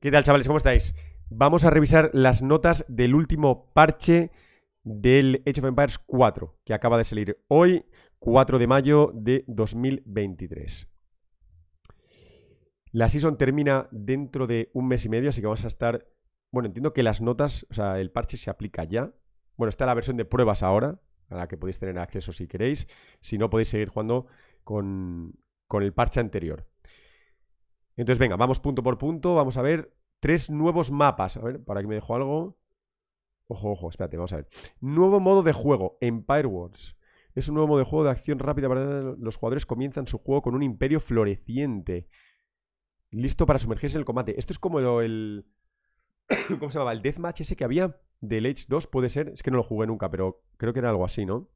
¿Qué tal, chavales? ¿Cómo estáis? Vamos a revisar las notas del último parche del Age of Empires 4, que acaba de salir hoy, 4 de mayo de 2023. La season termina dentro de un mes y medio, así que vamos a estar... Bueno, entiendo que las notas, o sea, el parche se aplica ya. Bueno, está la versión de pruebas ahora, a la que podéis tener acceso si queréis. Si no, podéis seguir jugando con, con el parche anterior. Entonces, venga, vamos punto por punto. Vamos a ver tres nuevos mapas. A ver, para que me dejo algo. Ojo, ojo, espérate, vamos a ver. Nuevo modo de juego, Empire Wars. Es un nuevo modo de juego de acción rápida para los jugadores comienzan su juego con un imperio floreciente. Listo para sumergirse en el combate. Esto es como el... ¿Cómo se llamaba? El deathmatch ese que había del Age 2, puede ser. Es que no lo jugué nunca, pero creo que era algo así, ¿no?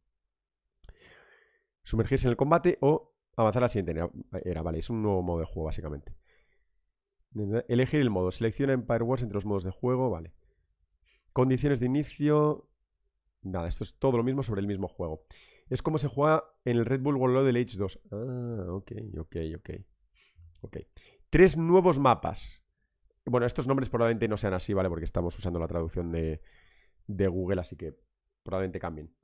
Sumergirse en el combate o avanzar a la siguiente era, vale, es un nuevo modo de juego, básicamente. Elegir el modo. Selecciona Empire Wars entre los modos de juego, vale. Condiciones de inicio. Nada, esto es todo lo mismo sobre el mismo juego. Es como se juega en el Red Bull World del H2. Ah, ok, ok, ok. Ok. Tres nuevos mapas. Bueno, estos nombres probablemente no sean así, ¿vale? Porque estamos usando la traducción de, Google, así que probablemente cambien.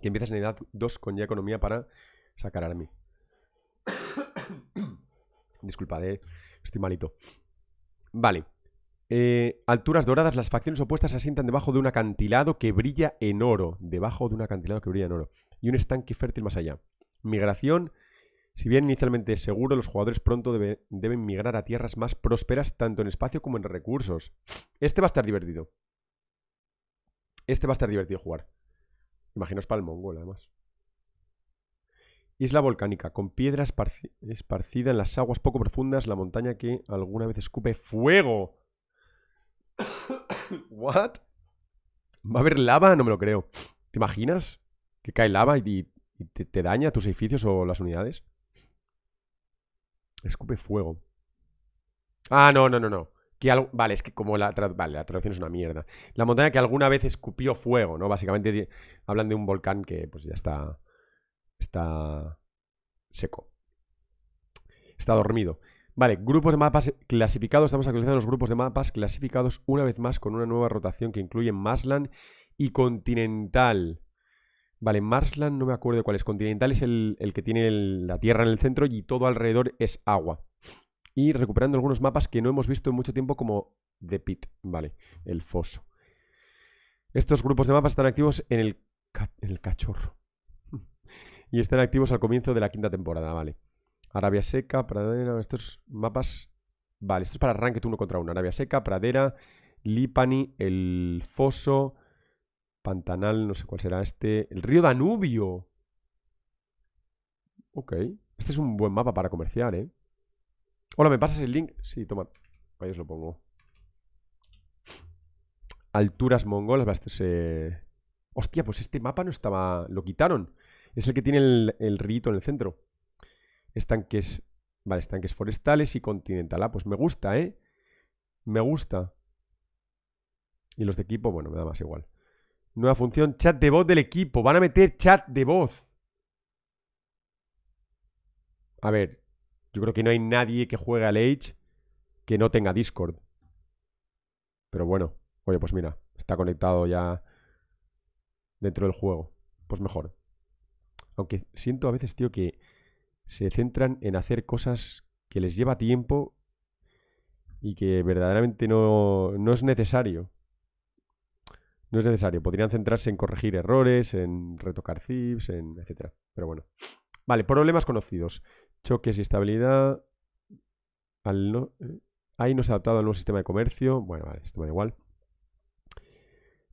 Y empiezas en edad 2 con ya economía para sacar a Army. Disculpa, estoy malito. Vale. Eh, alturas doradas, las facciones opuestas se asientan debajo de un acantilado que brilla en oro. Debajo de un acantilado que brilla en oro. Y un estanque fértil más allá. Migración. Si bien inicialmente es seguro, los jugadores pronto deben migrar a tierras más prósperas, tanto en espacio como en recursos. Este va a estar divertido. Este va a estar divertido jugar. Imaginaos para el mongol, además. Isla volcánica, con piedra esparcida en las aguas poco profundas, la montaña que alguna vez escupe fuego. ¿What? ¿Va a haber lava? No me lo creo. ¿Te imaginas? Que cae lava y, te, daña tus edificios o las unidades. Escupe fuego. Ah, no, no, no, no. Vale, es que como la, la traducción es una mierda. La montaña que alguna vez escupió fuego, ¿no? Básicamente hablan de un volcán que pues ya está está seco. Está dormido. Vale, grupos de mapas clasificados. Estamos actualizando los grupos de mapas clasificados una vez más con una nueva rotación que incluye Marsland y Continental. Vale, Marsland no me acuerdo cuál es. Continental es el, que tiene la tierra en el centro y todo alrededor es agua. Y recuperando algunos mapas que no hemos visto en mucho tiempo como The Pit, vale, el foso. Estos grupos de mapas están activos en el cachorro y están activos al comienzo de la quinta temporada, vale. Arabia Seca, Pradera, estos mapas. Vale, esto es para arranque 1 contra 1. Arabia Seca, Pradera, Lipani, el Foso, Pantanal, no sé cuál será este. El río Danubio. Ok. Este es un buen mapa para comerciar, ¿eh? Hola, ¿me pasas el link? Sí, toma. Ahí os lo pongo. Alturas mongolas. Este Hostia, pues este mapa no estaba... Lo quitaron. Es el que tiene el, rito en el centro. Estanques. Vale, estanques forestales y continental. Ah, pues me gusta, ¿eh? Me gusta. Y los de equipo, bueno, me da más igual. Nueva función, chat de voz del equipo. Van a meter chat de voz. A ver, yo creo que no hay nadie que juegue al Age que no tenga Discord. Pero bueno, oye, pues mira, está conectado ya dentro del juego. Pues mejor. Aunque siento a veces, tío, que se centran en hacer cosas que les lleva tiempo y que verdaderamente no, es necesario. No es necesario. Podrían centrarse en corregir errores, en retocar zips, en etcétera. Pero bueno. Vale, problemas conocidos. Choques y estabilidad. Eh, ahí no se ha adaptado al nuevo sistema de comercio. Bueno, vale, esto me da igual.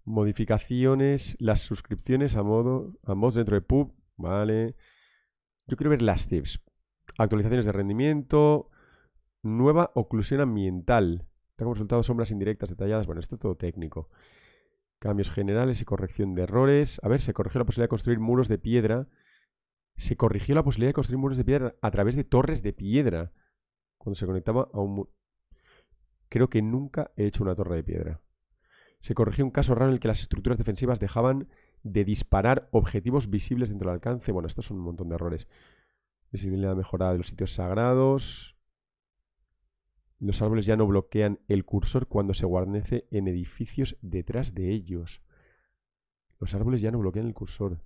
Modificaciones, las suscripciones a modo a mods dentro de pub Vale. Yo quiero ver las tips. Actualizaciones de rendimiento. Nueva oclusión ambiental. Tengo resultados, sombras indirectas detalladas. Bueno, esto es todo técnico. Cambios generales y corrección de errores. A ver, se corrigió la posibilidad de construir muros de piedra. Se corrigió la posibilidad de construir muros de piedra a través de torres de piedra. Cuando se conectaba a un muro. Creo que nunca he hecho una torre de piedra. Se corrigió un caso raro en el que las estructuras defensivas dejaban de disparar objetivos visibles dentro del alcance. Bueno, estos son un montón de errores. Visibilidad mejorada de los sitios sagrados. Los árboles ya no bloquean el cursor cuando se guarnece en edificios detrás de ellos. Los árboles ya no bloquean el cursor.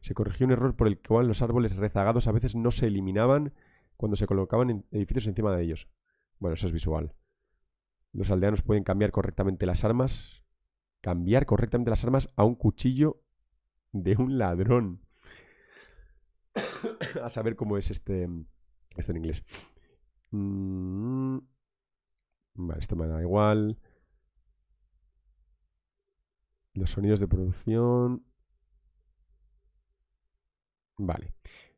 Se corrigió un error por el cual los árboles rezagados a veces no se eliminaban cuando se colocaban edificios encima de ellos. Bueno, eso es visual. Los aldeanos pueden cambiar correctamente las armas cambiar correctamente las armas a un cuchillo de un ladrón. a saber cómo es este, este en inglés. Mm, vale, esto me da igual. Los sonidos de producción. Vale.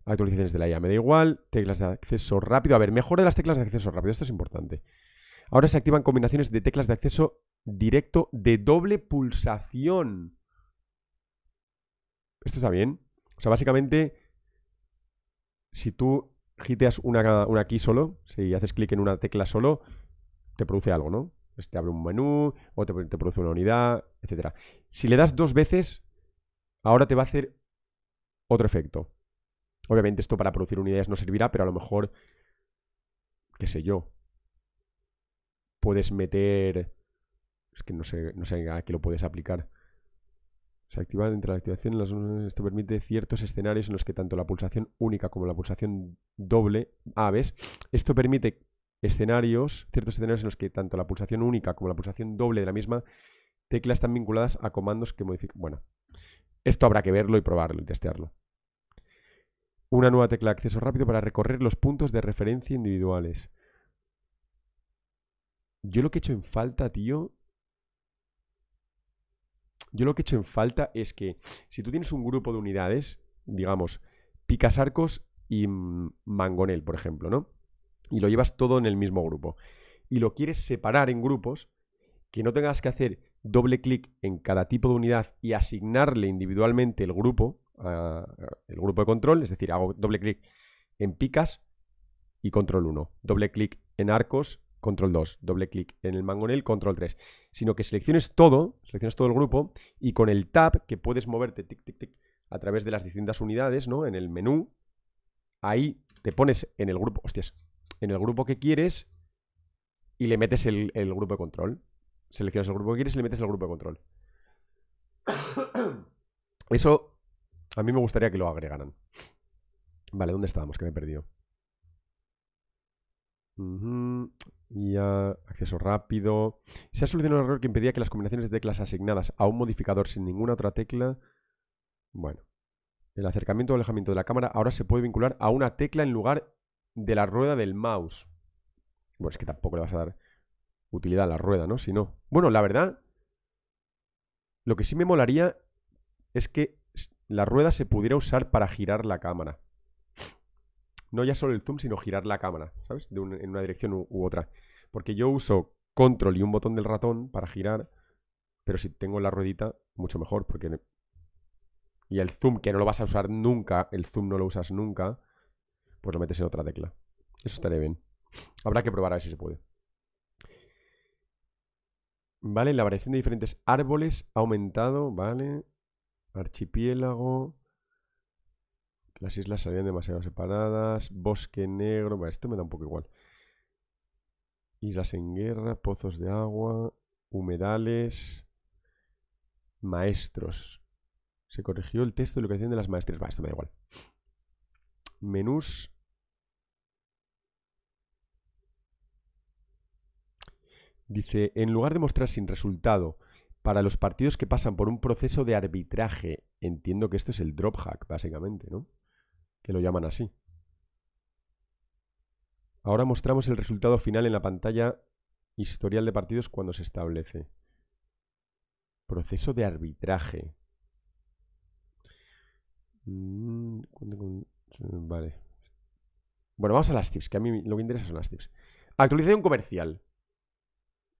Actualizaciones de la IA me da igual. Teclas de acceso rápido. A ver, mejor de las teclas de acceso rápido. Esto es importante. Ahora se activan combinaciones de teclas de acceso directo de doble pulsación. ¿Esto está bien? O sea, básicamente, si tú giteas una, una key solo, si haces clic en una tecla solo, te produce algo, ¿no? te abre un menú, o te, produce una unidad, etc. Si le das dos veces, ahora te va a hacer otro efecto. Obviamente esto para producir unidades no servirá, pero a lo mejor, qué sé yo, puedes meter es que no sé, no a qué lo puedes aplicar. Se activa de la activación. esto permite ciertos escenarios en los que tanto la pulsación única como la pulsación doble. Ah, ¿ves? Esto permite escenarios, ciertos escenarios en los que tanto la pulsación única como la pulsación doble de la misma tecla están vinculadas a comandos que modifican. Bueno, esto habrá que verlo y probarlo y testearlo. Una nueva tecla de acceso rápido para recorrer los puntos de referencia individuales. Yo lo que he hecho en falta, tío, yo lo que he hecho en falta es que si tú tienes un grupo de unidades, digamos, picas, arcos y Mangonel, por ejemplo, ¿no? Y lo llevas todo en el mismo grupo. Y lo quieres separar en grupos, que no tengas que hacer doble clic en cada tipo de unidad y asignarle individualmente el grupo, el grupo de control, es decir, hago doble clic en picas y control 1, doble clic en arcos control 2, doble clic en el mangonel, control 3, sino que selecciones todo, selecciones todo el grupo y con el tab que puedes moverte tic, tic, a través de las distintas unidades, ¿no? En el menú, ahí te pones en el grupo, hostias, en el grupo que quieres y le metes el, el grupo de control. Seleccionas el grupo que quieres y le metes el grupo de control. Eso a mí me gustaría que lo agregaran. Vale, ¿dónde estábamos? Que me he perdido. Ya, acceso rápido. Se ha solucionado un error que impedía que las combinaciones de teclas asignadas a un modificador sin ninguna otra tecla. Bueno. El acercamiento o alejamiento de la cámara ahora se puede vincular a una tecla en lugar de la rueda del mouse. Bueno, es que tampoco le vas a dar utilidad a la rueda, ¿no? Si no. Bueno, la verdad. Lo que sí me molaría es que la rueda se pudiera usar para girar la cámara no ya solo el zoom, sino girar la cámara, ¿sabes? en una dirección u, otra. Porque yo uso control y un botón del ratón para girar, pero si tengo la ruedita, mucho mejor, porque... Y el zoom, que no lo vas a usar nunca, el zoom no lo usas nunca, pues lo metes en otra tecla. Eso estaré bien. Habrá que probar a ver si se puede. Vale, la variación de diferentes árboles ha aumentado, vale. Archipiélago. Las islas salían demasiado separadas. Bosque negro. Bueno, esto me da un poco igual. Islas en guerra, pozos de agua, humedales, maestros. Se corrigió el texto de lo que decían de las maestras, Va, esto me da igual. Menús. Dice, en lugar de mostrar sin resultado para los partidos que pasan por un proceso de arbitraje, entiendo que esto es el drop hack, básicamente, ¿no? que lo llaman así. Ahora mostramos el resultado final en la pantalla historial de partidos cuando se establece. Proceso de arbitraje. Mm, vale. Bueno, vamos a las tips, que a mí lo que interesa son las tips. Actualización comercial.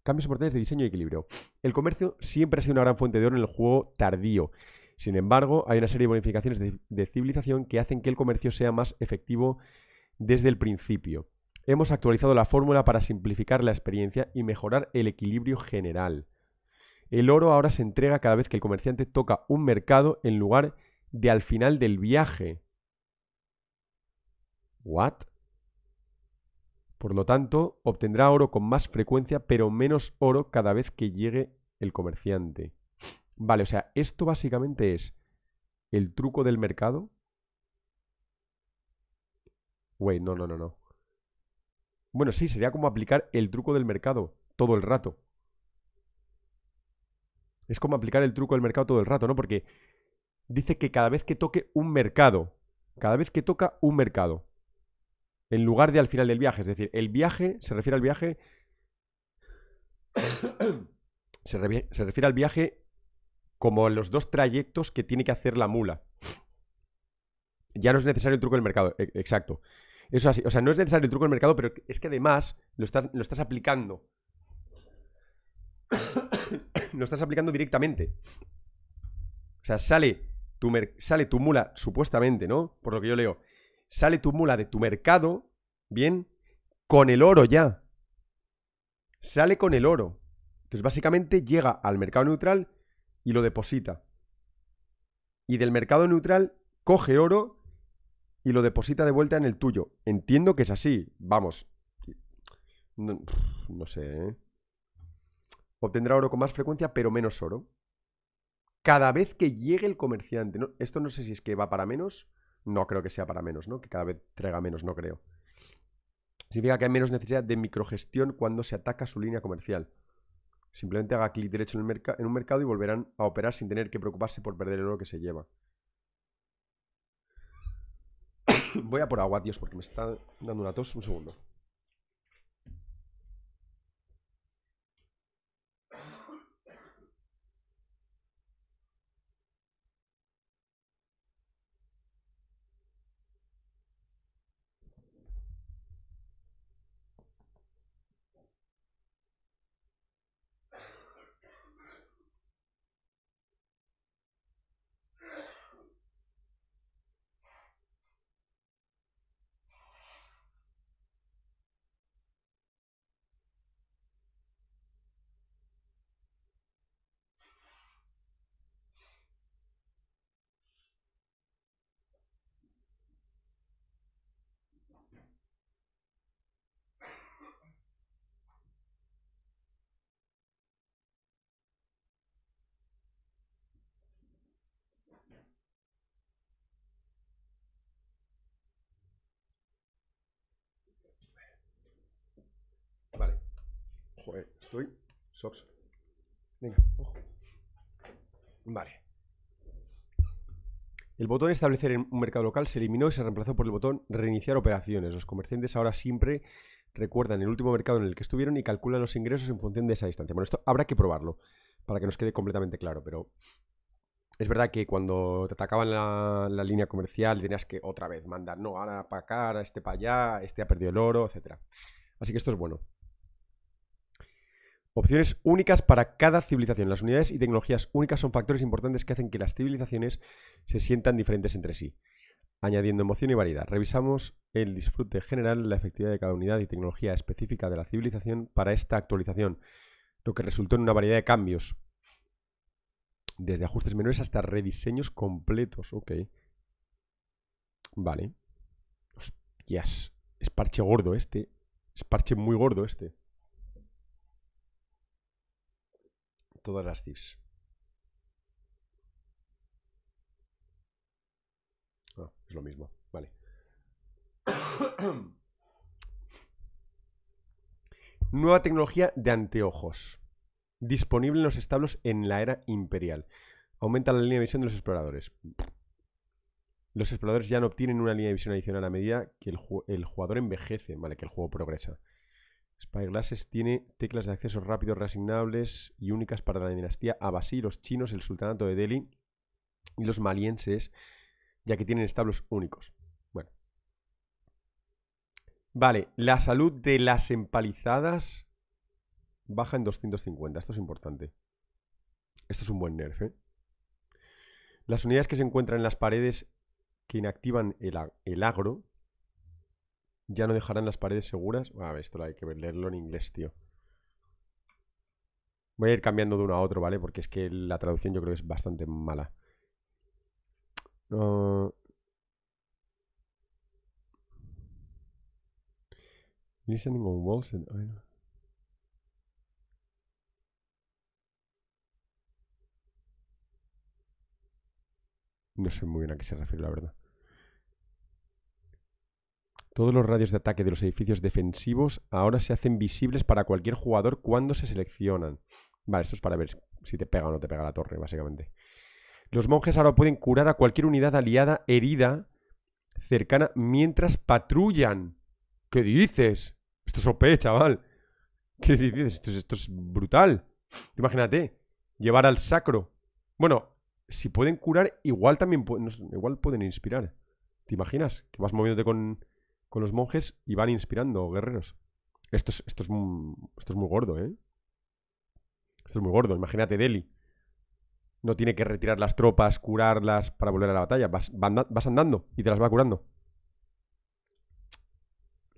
Cambios importantes de diseño y equilibrio. El comercio siempre ha sido una gran fuente de oro en el juego tardío. Sin embargo, hay una serie de bonificaciones de, civilización que hacen que el comercio sea más efectivo desde el principio. Hemos actualizado la fórmula para simplificar la experiencia y mejorar el equilibrio general. El oro ahora se entrega cada vez que el comerciante toca un mercado en lugar de al final del viaje. ¿What? Por lo tanto, obtendrá oro con más frecuencia, pero menos oro cada vez que llegue el comerciante. Vale, o sea, esto básicamente es el truco del mercado. Güey, no, no, no, no. Bueno, sí, sería como aplicar el truco del mercado todo el rato. Es como aplicar el truco del mercado todo el rato, ¿no? Porque dice que cada vez que toque un mercado, cada vez que toca un mercado, en lugar de al final del viaje, es decir, el viaje se refiere al viaje... se, se refiere al viaje como los dos trayectos que tiene que hacer la mula. Ya no es necesario el truco del mercado, e, exacto. Eso así, o sea, no es necesario el truco del mercado, pero es que además lo estás, lo estás aplicando. lo estás aplicando directamente. O sea, sale tu, sale tu mula, supuestamente, ¿no? Por lo que yo leo. Sale tu mula de tu mercado, bien, con el oro ya. Sale con el oro. Entonces, básicamente llega al mercado neutral y lo deposita. Y del mercado neutral coge oro y lo deposita de vuelta en el tuyo. Entiendo que es así. Vamos. No, sé. ¿eh? Obtendrá oro con más frecuencia, pero menos oro. Cada vez que llegue el comerciante. esto no sé si es que va para menos. No creo que sea para menos, ¿no? Que cada vez traiga menos, no creo. Significa que hay menos necesidad de microgestión cuando se ataca su línea comercial. Simplemente haga clic derecho en, el un mercado y volverán a operar sin tener que preocuparse por perder el oro que se lleva. Voy a por agua, Dios, porque me está dando una tos. Un segundo. Eh, estoy. Venga, Vale. El botón establecer un mercado local se eliminó y se reemplazó por el botón reiniciar operaciones. Los comerciantes ahora siempre recuerdan el último mercado en el que estuvieron y calculan los ingresos en función de esa distancia. Bueno, esto habrá que probarlo para que nos quede completamente claro, pero es verdad que cuando te atacaban la, línea comercial tenías que otra vez mandar, no, ahora para acá, ahora este para allá, este ha perdido el oro, etcétera Así que esto es bueno. Opciones únicas para cada civilización. Las unidades y tecnologías únicas son factores importantes que hacen que las civilizaciones se sientan diferentes entre sí, añadiendo emoción y variedad. Revisamos el disfrute general, la efectividad de cada unidad y tecnología específica de la civilización para esta actualización, lo que resultó en una variedad de cambios, desde ajustes menores hasta rediseños completos. Ok. Vale. Hostias. Es parche gordo este. Es parche muy gordo este. todas las tips. Ah, es lo mismo, vale. Nueva tecnología de anteojos. Disponible en los establos en la era imperial. Aumenta la línea de visión de los exploradores. Los exploradores ya no obtienen una línea de visión adicional a medida que el, el jugador envejece, ¿vale? Que el juego progresa. Spyglasses tiene teclas de acceso rápido reasignables y únicas para la dinastía Abasí, los chinos, el sultanato de Delhi y los malienses, ya que tienen establos únicos. Bueno. Vale, la salud de las empalizadas baja en 250. Esto es importante. Esto es un buen nerf, ¿eh? Las unidades que se encuentran en las paredes que inactivan el agro ya no dejarán las paredes seguras. A ver, esto hay que leerlo en inglés, tío. Voy a ir cambiando de uno a otro, ¿vale? Porque es que la traducción yo creo que es bastante mala. No sé muy bien a qué se refiere, la verdad. Todos los radios de ataque de los edificios defensivos ahora se hacen visibles para cualquier jugador cuando se seleccionan. Vale, esto es para ver si te pega o no te pega la torre, básicamente. Los monjes ahora pueden curar a cualquier unidad aliada herida cercana mientras patrullan. ¿Qué dices? Esto es OP, chaval. ¿Qué dices? Esto, es brutal. Imagínate, llevar al sacro. Bueno, si pueden curar, igual también igual pueden inspirar. ¿Te imaginas? Que vas moviéndote con con los monjes y van inspirando guerreros. Esto es, esto es, esto es muy gordo, ¿eh? Esto es muy gordo. Imagínate Delhi. No tiene que retirar las tropas, curarlas para volver a la batalla. Vas, andando y te las va curando.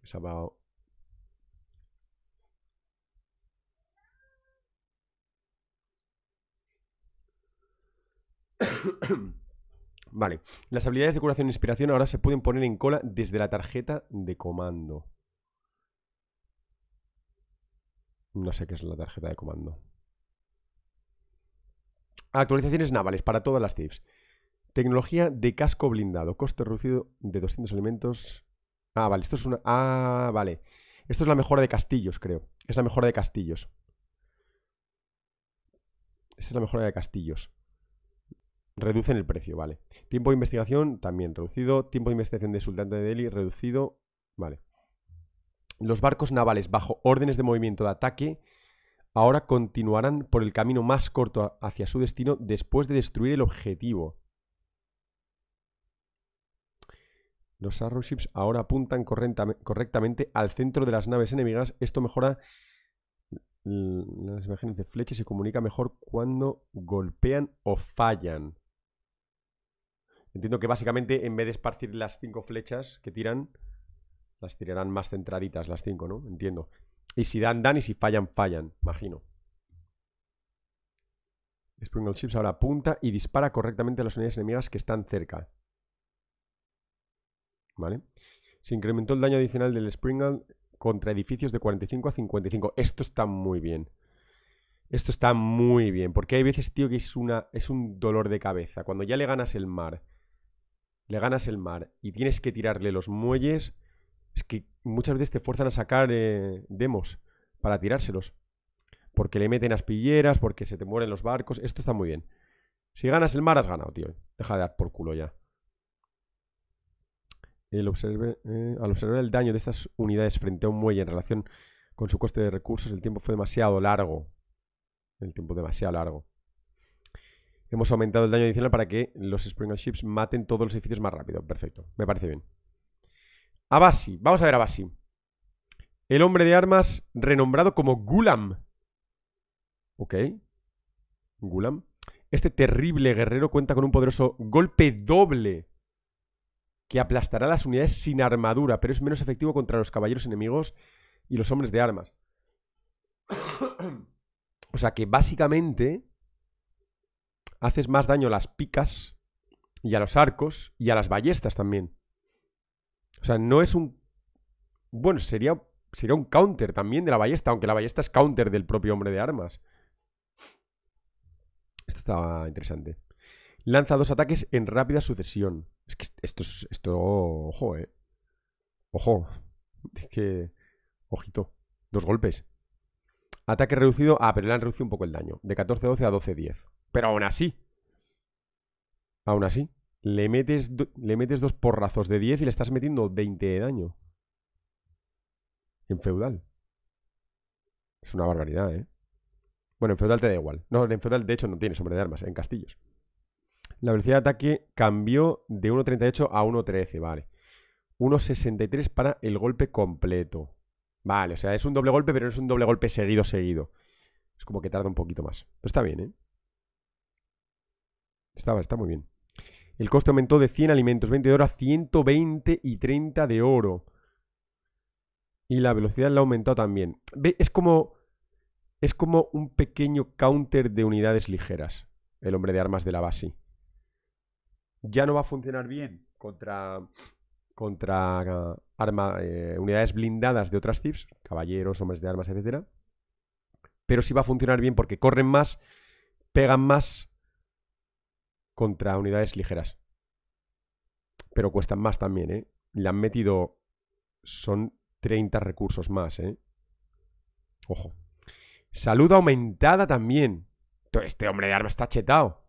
Se Vale, las habilidades de curación e inspiración ahora se pueden poner en cola desde la tarjeta de comando. No sé qué es la tarjeta de comando. Actualizaciones navales para todas las TIPS. Tecnología de casco blindado. Coste reducido de 200 elementos. Ah, vale. Esto es una... Ah, vale. Esto es la mejora de castillos, creo. Es la mejora de castillos. Esta es la mejora de castillos reducen el precio, vale. Tiempo de investigación también reducido. Tiempo de investigación de Sultán de Delhi reducido, vale. Los barcos navales bajo órdenes de movimiento de ataque ahora continuarán por el camino más corto hacia su destino después de destruir el objetivo. Los ships ahora apuntan correctamente al centro de las naves enemigas. Esto mejora las imágenes de flecha se comunica mejor cuando golpean o fallan. Entiendo que básicamente en vez de esparcir las cinco flechas que tiran, las tirarán más centraditas, las cinco, ¿no? Entiendo. Y si dan, dan, y si fallan, fallan, imagino. Springle Chips ahora apunta y dispara correctamente a las unidades enemigas que están cerca. ¿Vale? Se incrementó el daño adicional del Springle contra edificios de 45 a 55. Esto está muy bien. Esto está muy bien. Porque hay veces, tío, que es, una, es un dolor de cabeza. Cuando ya le ganas el mar le ganas el mar y tienes que tirarle los muelles, es que muchas veces te fuerzan a sacar eh, demos para tirárselos. Porque le meten aspilleras, porque se te mueren los barcos. Esto está muy bien. Si ganas el mar, has ganado, tío. Deja de dar por culo ya. Eh, al observar el daño de estas unidades frente a un muelle en relación con su coste de recursos, el tiempo fue demasiado largo. El tiempo demasiado largo hemos aumentado el daño adicional para que los Springer Ships maten todos los edificios más rápido. Perfecto, me parece bien. Abasi, vamos a ver a Abasi. El hombre de armas renombrado como Gulam. Ok. Gulam. Este terrible guerrero cuenta con un poderoso golpe doble que aplastará las unidades sin armadura, pero es menos efectivo contra los caballeros enemigos y los hombres de armas. o sea que básicamente haces más daño a las picas y a los arcos y a las ballestas también. O sea, no es un... Bueno, sería, sería un counter también de la ballesta, aunque la ballesta es counter del propio hombre de armas. Esto estaba interesante. Lanza dos ataques en rápida sucesión. Es que esto es... Esto... Ojo, eh. Ojo. Es que... Ojito. Dos golpes. Ataque reducido. Ah, pero le han reducido un poco el daño. De 14-12 a 12-10. Pero aún así. Aún así. Le metes, le metes dos porrazos de 10 y le estás metiendo 20 de daño. En feudal. Es una barbaridad, ¿eh? Bueno, en feudal te da igual. No, en feudal de hecho no tiene sombra de armas, en castillos. La velocidad de ataque cambió de 1.38 a 1.13, vale. 1.63 para el golpe completo. Vale, o sea, es un doble golpe, pero no es un doble golpe seguido, seguido. Es como que tarda un poquito más. está bien, ¿eh? está muy bien. El coste aumentó de 100 alimentos, 20 de oro a 120 y 30 de oro. Y la velocidad la ha aumentado también. Es como. Es como un pequeño counter de unidades ligeras. El hombre de armas de la base. Ya no va a funcionar bien contra. Contra eh, unidades blindadas de otras tips caballeros, hombres de armas, etc. Pero sí va a funcionar bien porque corren más, pegan más contra unidades ligeras. Pero cuestan más también, ¿eh? Le han metido... Son 30 recursos más, ¿eh? Ojo. Salud aumentada también. Este hombre de armas está chetado.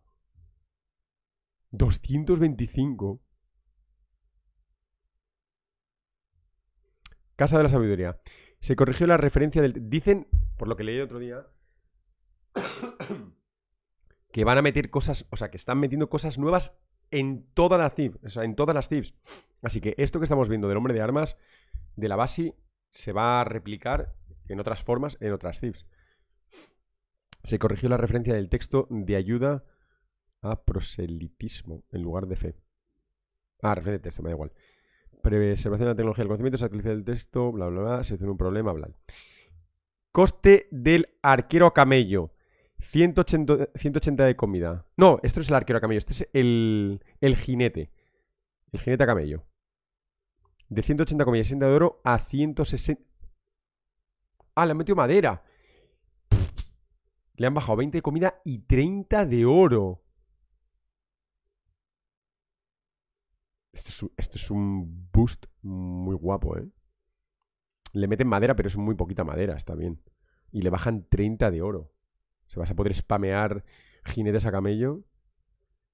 225. Casa de la Sabiduría. Se corrigió la referencia del... Dicen, por lo que leí el otro día, que van a meter cosas, o sea, que están metiendo cosas nuevas en todas las CIVs. o sea, en todas las CIVs. Así que esto que estamos viendo del hombre de armas, de la base, se va a replicar en otras formas, en otras CIVs. Se corrigió la referencia del texto de ayuda a proselitismo en lugar de fe. Ah, referencia de texto, me da igual preservación de la tecnología del conocimiento, se del texto, bla, bla, bla, se tiene un problema, bla. Coste del arquero a camello. 180, 180 de comida. No, esto es el arquero a camello. Este es el, jinete. El jinete a camello. De 180 comida 60 de oro a 160... Ah, le han metido madera. Le han bajado 20 de comida y 30 de oro. Esto este es, un boost muy guapo, ¿eh? Le meten madera, pero es muy poquita madera, está bien. Y le bajan 30 de oro. Se vas a poder spamear jinetes a camello.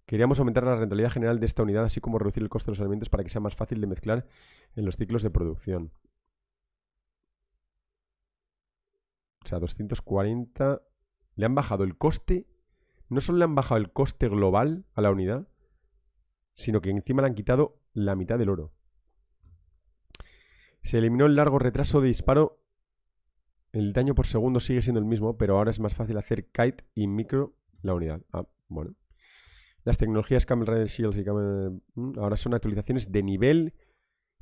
Queríamos aumentar la rentabilidad general de esta unidad, así como reducir el coste de los alimentos para que sea más fácil de mezclar en los ciclos de producción. O sea, 240... Le han bajado el coste... No solo le han bajado el coste global a la unidad, sino que encima le han quitado la mitad del oro. Se eliminó el largo retraso de disparo. El daño por segundo sigue siendo el mismo, pero ahora es más fácil hacer kite y micro la unidad. Ah, bueno. Las tecnologías Camel Rider Shields y Camel... Mm, ahora son actualizaciones de nivel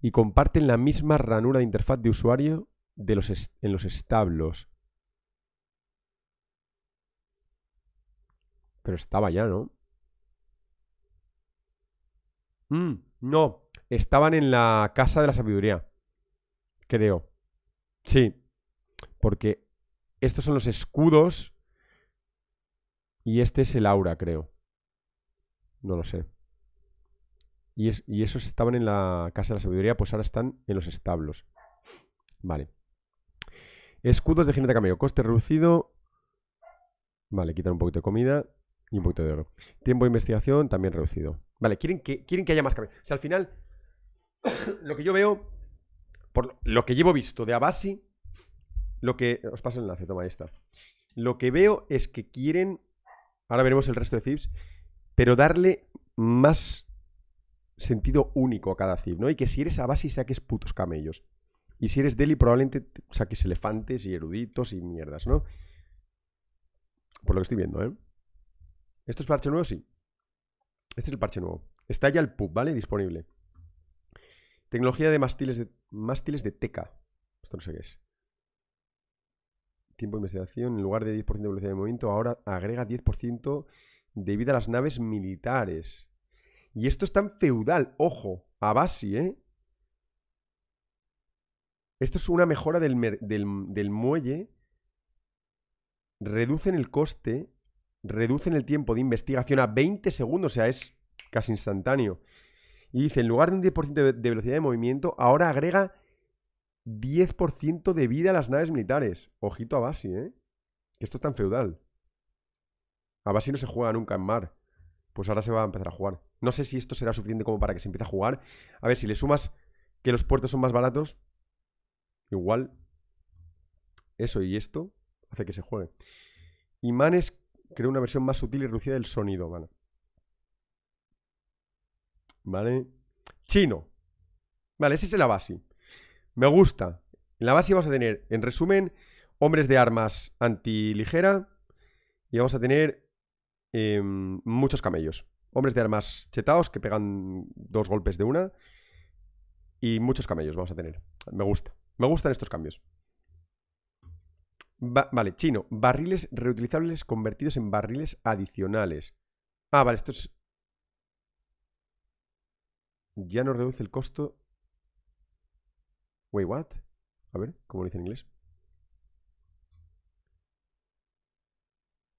y comparten la misma ranura de interfaz de usuario de los en los establos. Pero estaba ya, ¿no? Mm, no, estaban en la casa de la sabiduría. Creo. Sí. Porque estos son los escudos. Y este es el aura, creo. No lo sé. Y, esos estaban en la casa de la sabiduría, pues ahora están en los establos. Vale. Escudos de jinete camello. Coste reducido. Vale, quitar un poquito de comida y un poquito de oro. Tiempo de investigación también reducido. ¿Vale? Quieren que, quieren que haya más camellos, O sea, al final, lo que yo veo, por lo que llevo visto de Abasi, lo que. Os paso el enlace, toma, esta, Lo que veo es que quieren. Ahora veremos el resto de CIPs, pero darle más sentido único a cada CIP, ¿no? Y que si eres Abasi saques putos camellos. Y si eres Delhi, probablemente saques elefantes y eruditos y mierdas, ¿no? Por lo que estoy viendo, ¿eh? ¿Esto es parche nuevo? Sí. Este es el parche nuevo. Está ya el pub, ¿vale? Disponible. Tecnología de mástiles de, mástiles de teca. Esto no sé qué es. Tiempo de investigación. En lugar de 10% de velocidad de movimiento, ahora agrega 10% de vida a las naves militares. Y esto es tan feudal. Ojo, a base, ¿eh? Esto es una mejora del, del muelle. Reducen el coste reducen el tiempo de investigación a 20 segundos, o sea, es casi instantáneo. Y dice, en lugar de un 10% de velocidad de movimiento, ahora agrega 10% de vida a las naves militares. Ojito a Basi, ¿eh? Esto es tan feudal. A Basi no se juega nunca en mar. Pues ahora se va a empezar a jugar. No sé si esto será suficiente como para que se empiece a jugar. A ver, si le sumas que los puertos son más baratos, igual eso y esto hace que se juegue. Imanes Creo una versión más sutil y reducida del sonido, ¿vale? ¿Vale? Chino. Vale, Esa es la base. Me gusta. En la base vamos a tener, en resumen, hombres de armas antiligera y vamos a tener em, muchos camellos. Hombres de armas chetaos que pegan dos golpes de una y muchos camellos vamos a tener. Me gusta. Me gustan estos cambios vale, chino. Barriles reutilizables convertidos en barriles adicionales. Ah, vale, esto es... Ya nos reduce el costo... Wait, what? A ver, ¿cómo lo dice en inglés?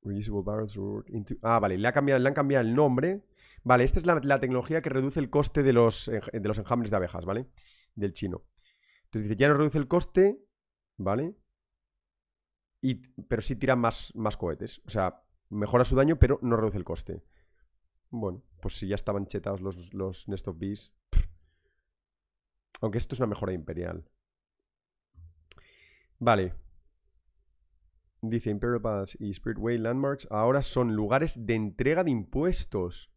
Reusable barrels into... Ah, vale, le, ha han cambiado el nombre. Vale, esta es la, tecnología que reduce el coste de los, los enjambres de abejas, ¿vale? Del chino. Entonces dice, ya nos reduce el coste, ¿vale? pero sí tira más, más cohetes. O sea, mejora su daño, pero no reduce el coste. Bueno, pues si ya estaban chetados los, los Nest of Bees. Aunque esto es una mejora imperial. Vale. Dice Imperial Palace y Spirit Way Landmarks ahora son lugares de entrega de impuestos.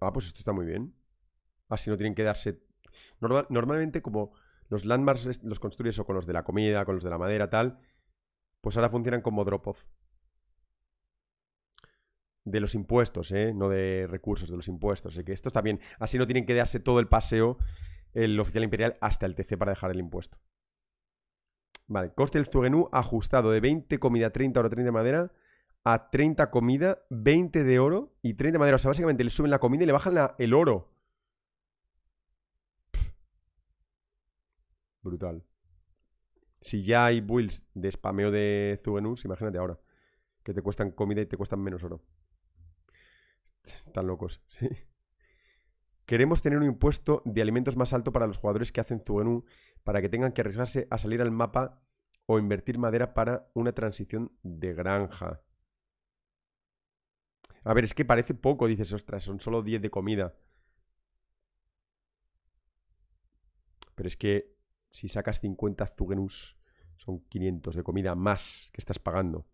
Ah, pues esto está muy bien. Así no tienen que darse. normalmente, como los landmarks los construyes o con los de la comida, con los de la madera, tal. Pues ahora funcionan como drop-off. De los impuestos, ¿eh? No de recursos, de los impuestos. Así que esto está bien. Así no tienen que darse todo el paseo el oficial imperial hasta el TC para dejar el impuesto. Vale, coste del Zugenu ajustado de 20 comida, 30 oro, 30 madera a 30 comida, 20 de oro y 30 madera. O sea, básicamente le suben la comida y le bajan el oro. Brutal. Si ya hay builds de spameo de Zugenus, imagínate ahora. Que te cuestan comida y te cuestan menos oro. Están locos, sí. Queremos tener un impuesto de alimentos más alto para los jugadores que hacen Zugenu para que tengan que arriesgarse a salir al mapa o invertir madera para una transición de granja. A ver, es que parece poco, dices, ostras, son solo 10 de comida. Pero es que si sacas 50 Zugenus, son 500 de comida más que estás pagando.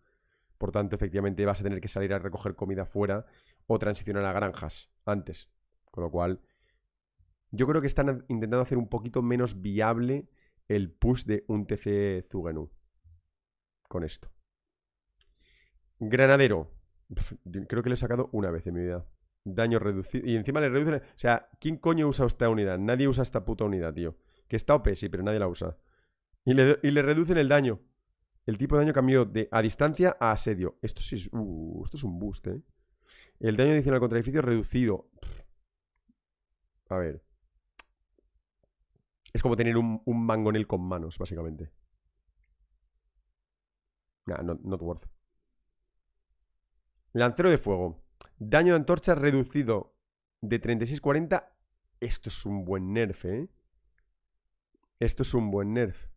Por tanto, efectivamente vas a tener que salir a recoger comida fuera o transicionar a granjas antes. Con lo cual, yo creo que están intentando hacer un poquito menos viable el push de un TC Zugenu con esto. Granadero. Creo que lo he sacado una vez en mi vida. Daño reducido. Y encima le reducen. O sea, ¿quién coño usa esta unidad? Nadie usa esta puta unidad, tío que está OP, sí, pero nadie la usa. Y le, y le reducen el daño. El tipo de daño cambió de a distancia a asedio. Esto sí es, uh, esto es un boost, ¿eh? El daño adicional contra edificio reducido. A ver. Es como tener un, mangonel con manos, básicamente. no, not worth. Lancero de fuego. Daño de antorcha reducido de 36-40. Esto es un buen nerf, ¿eh? Esto es un buen nerf.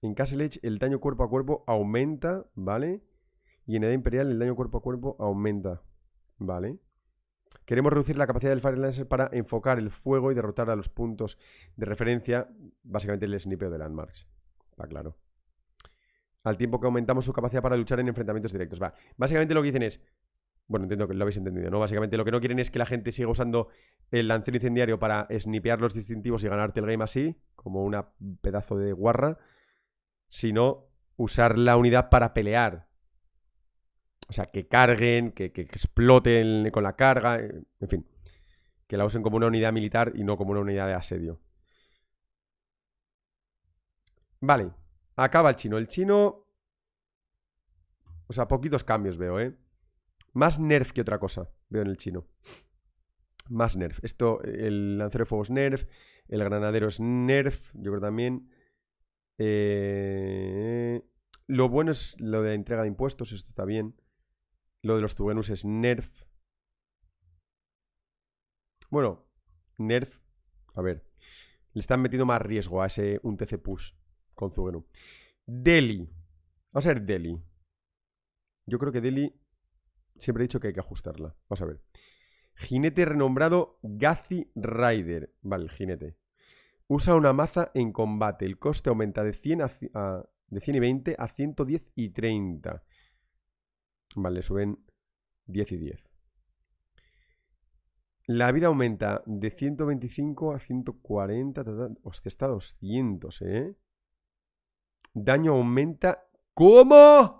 En Castle Edge el daño cuerpo a cuerpo aumenta, ¿vale? Y en Edad Imperial el daño cuerpo a cuerpo aumenta, ¿vale? Queremos reducir la capacidad del Fire Lancer para enfocar el fuego y derrotar a los puntos de referencia, básicamente el snipeo de landmarks. Está claro. Al tiempo que aumentamos su capacidad para luchar en enfrentamientos directos. Va. Básicamente lo que dicen es. Bueno, entiendo que lo habéis entendido, ¿no? Básicamente lo que no quieren es que la gente siga usando el lanzar incendiario para snipear los distintivos y ganarte el game así, como un pedazo de guarra, sino usar la unidad para pelear. O sea, que carguen, que, que exploten con la carga, en fin. Que la usen como una unidad militar y no como una unidad de asedio. Vale, acaba el chino. El chino... O sea, poquitos cambios veo, ¿eh? Más nerf que otra cosa veo en el chino más nerf. Esto, el lancero de fuego es nerf, el granadero es nerf, yo creo también. Eh, lo bueno es lo de la entrega de impuestos, esto está bien. Lo de los zugenus es nerf. Bueno, nerf, a ver. Le están metiendo más riesgo a ese un TC push con Zugenu. Delhi. Vamos a ver Delhi. Yo creo que Delhi... Siempre he dicho que hay que ajustarla. Vamos a ver. Jinete renombrado Gazi Rider. Vale, jinete. Usa una maza en combate. El coste aumenta de 100 a, 120 a 110 y 30. Vale, suben 10 y 10. La vida aumenta de 125 a 140. Hostia, está 200, ¿eh? Daño aumenta. ¿Cómo?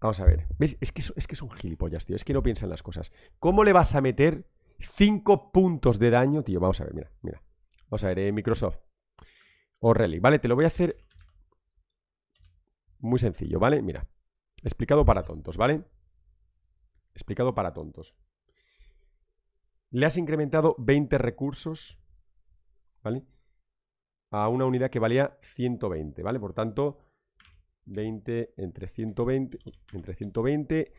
Vamos a ver. ¿Ves? Es que, es que son gilipollas, tío. Es que no piensan las cosas. ¿Cómo le vas a meter 5 puntos de daño, tío? Vamos a ver, mira, mira. Vamos a ver, eh, Microsoft. O Relic, ¿vale? Te lo voy a hacer muy sencillo, ¿vale? Mira. Explicado para tontos, ¿vale? Explicado para tontos. Le has incrementado 20 recursos, ¿vale? A una unidad que valía 120, ¿vale? Por tanto, 20 entre 120, entre 120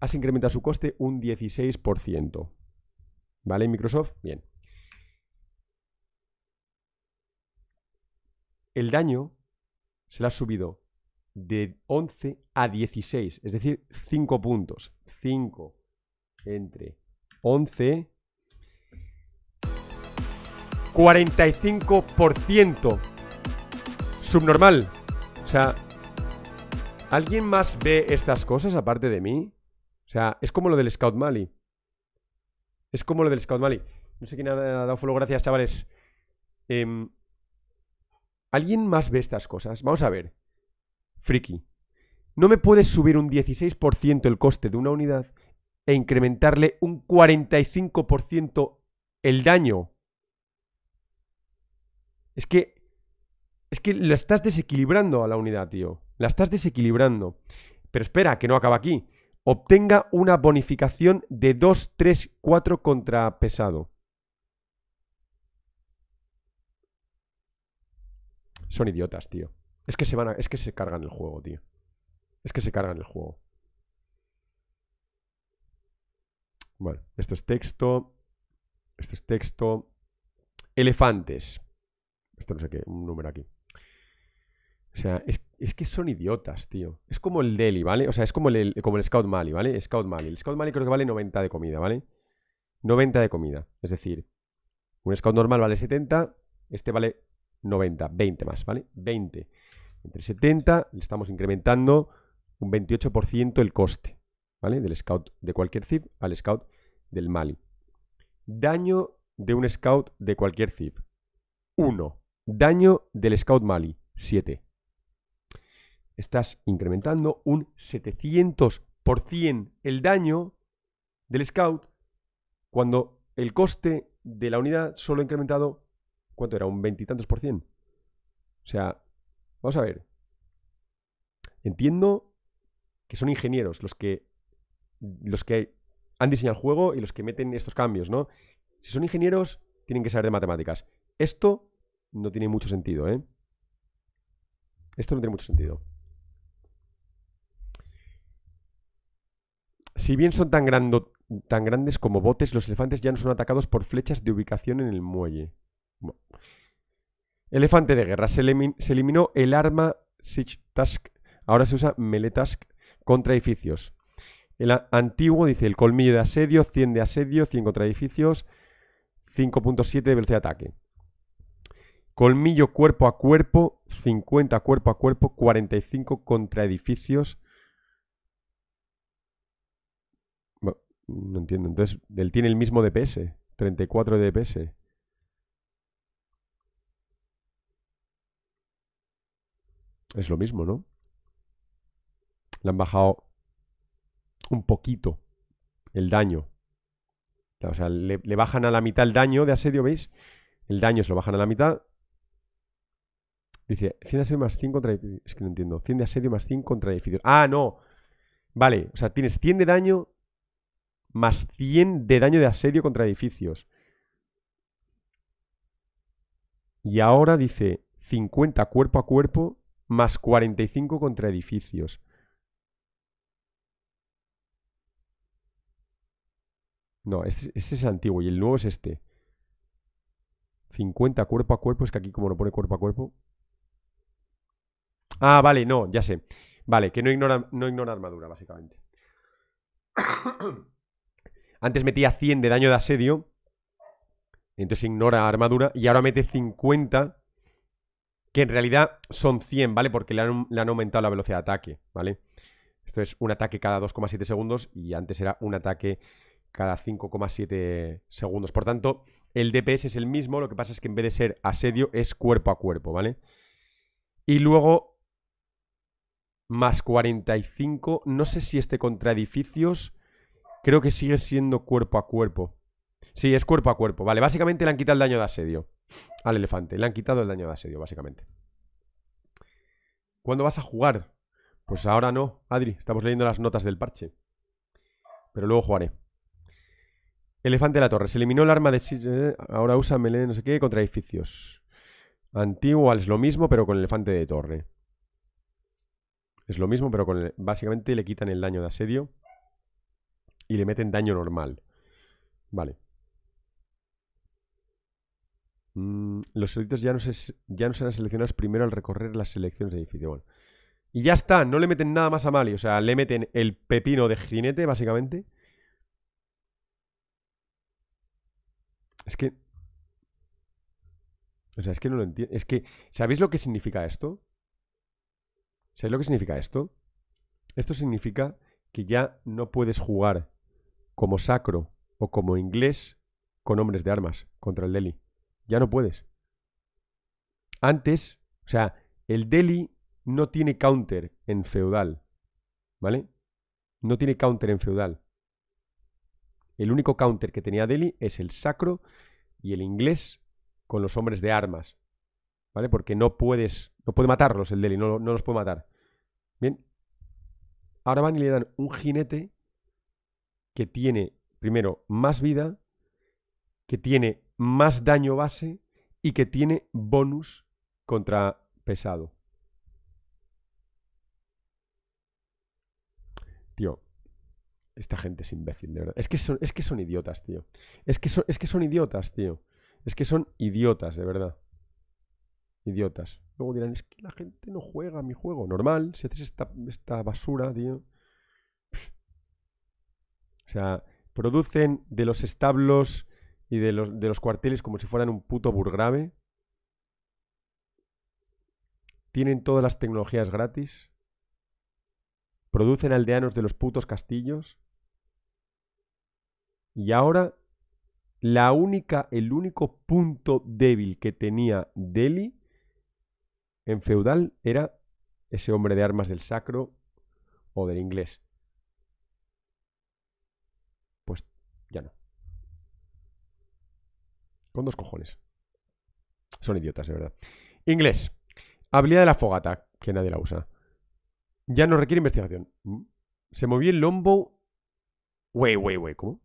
has incrementado su coste un 16%. ¿Vale, Microsoft? Bien. El daño se le ha subido de 11 a 16, es decir, 5 puntos. 5 entre 11, 45% subnormal. O sea, ¿Alguien más ve estas cosas aparte de mí? O sea, es como lo del Scout Mali. Es como lo del Scout Mali. No sé quién ha dado follow, gracias, chavales. Em, ¿Alguien más ve estas cosas? Vamos a ver. Friki. No me puedes subir un 16% el coste de una unidad e incrementarle un 45% el daño. Es que. Es que la estás desequilibrando a la unidad, tío. La estás desequilibrando. Pero espera, que no acaba aquí. Obtenga una bonificación de 2, 3, 4 contra pesado. Son idiotas, tío. Es que se van es que se cargan el juego, tío. Es que se cargan el juego. Bueno, esto es texto. Esto es texto. Elefantes. Esto no sé qué, un número aquí. O sea, es, que son idiotas, tío. Es como el Deli, ¿vale? O sea, es como el, como el Scout Mali, ¿vale? Scout Mali. El Scout Mali creo que vale 90 de comida, ¿vale? 90 de comida. Es decir, un Scout normal vale 70, este vale 90, 20 más, ¿vale? 20. Entre 70 le estamos incrementando un 28% el coste, ¿vale? Del Scout de cualquier zip al Scout del Mali. Daño de un Scout de cualquier zip. 1. Daño del Scout Mali, 7 estás incrementando un 700% el daño del scout cuando el coste de la unidad solo ha incrementado, ¿cuánto era? Un veintitantos por cien. O sea, vamos a ver. Entiendo que son ingenieros los que, los que han diseñado el juego y los que meten estos cambios, ¿no? Si son ingenieros, tienen que saber de matemáticas. Esto no tiene mucho sentido, ¿eh? Esto no tiene mucho sentido. Si bien son tan, grandes como botes, los elefantes ya no son atacados por flechas de ubicación en el muelle. Elefante de guerra. Se, eliminó el arma Siege Task. Ahora se usa Melee Task contra edificios. El antiguo dice el colmillo de asedio, 100 de asedio, 100 contra edificios, 5.7 de velocidad de ataque. Colmillo cuerpo a cuerpo, 50 cuerpo a cuerpo, 45 contra edificios, No entiendo. Entonces, él tiene el mismo DPS. 34 DPS. Es lo mismo, ¿no? Le han bajado un poquito el daño. O sea, le, bajan a la mitad el daño de asedio, ¿veis? El daño se lo bajan a la mitad. Dice, 100 de asedio más 5 contra... Es que no entiendo. 100 de asedio más 5 contra edificio ¡Ah, no! Vale, o sea, tienes 100 de daño más 100 de daño de asedio contra edificios. Y ahora dice 50 cuerpo a cuerpo más 45 contra edificios. No, este, es este es antiguo y el nuevo es este. 50 cuerpo a cuerpo, es que aquí como lo pone cuerpo a cuerpo. Ah, vale, no, ya sé. Vale, que no ignora, no ignora armadura, básicamente. Antes metía 100 de daño de asedio. Entonces ignora armadura. Y ahora mete 50. Que en realidad son 100, ¿vale? Porque le han, aumentado la velocidad de ataque, ¿vale? Esto es un ataque cada 2,7 segundos. Y antes era un ataque cada 5,7 segundos. Por tanto, el DPS es el mismo. Lo que pasa es que en vez de ser asedio, es cuerpo a cuerpo, ¿vale? Y luego. Más 45. No sé si este contra edificios. Creo que sigue siendo cuerpo a cuerpo. Sí, es cuerpo a cuerpo. Vale, básicamente le han quitado el daño de asedio al elefante. Le han quitado el daño de asedio, básicamente. ¿Cuándo vas a jugar? Pues ahora no, Adri. Estamos leyendo las notas del parche. Pero luego jugaré. Elefante de la torre. Se eliminó el arma de... Eh, ahora usa melee, no sé qué, contra edificios. Antiguo. es lo mismo, pero con elefante de torre. Es lo mismo, pero con básicamente le quitan el daño de asedio y le meten daño normal. Vale. Mm, los eruditos ya no, ya serán seleccionados primero al recorrer las selecciones de edificio. Y ya está, no le meten nada más a Mali. O sea, le meten el pepino de jinete, básicamente. Es que. O sea, es que no lo entiendo. Es que. ¿Sabéis lo que significa esto? ¿Sabéis lo que significa esto? Esto significa que ya no puedes jugar como sacro o como inglés con hombres de armas contra el Delhi. Ya no puedes. Antes, o sea, el Delhi no tiene counter en feudal, ¿vale? No tiene counter en feudal. El único counter que tenía Delhi es el sacro y el inglés con los hombres de armas, ¿vale? Porque no puedes, no puede matarlos el Delhi, no, no los puede matar. Bien. Ahora van y le dan un jinete que tiene, primero, más vida, que tiene más daño base y que tiene bonus contra pesado. Tío, esta gente es imbécil, de verdad. Es que son, es que son idiotas, tío. Es que son, es que son idiotas, tío. Es que son idiotas, de verdad. Idiotas. Luego dirán, es que la gente no juega a mi juego. Normal, si haces esta, esta basura, tío. O sea, producen de los establos y de los, cuarteles como si fueran un puto burgrave. Tienen todas las tecnologías gratis. Producen aldeanos de los putos castillos. Y ahora, la única, el único punto débil que tenía Delhi en feudal era ese hombre de armas del sacro o del inglés. Ya no. Con dos cojones. Son idiotas, de verdad. Inglés. Habilidad de la fogata, que nadie la usa. Ya no requiere investigación. Mm. Se movió el lombo. Wey, wey, wey, ¿cómo?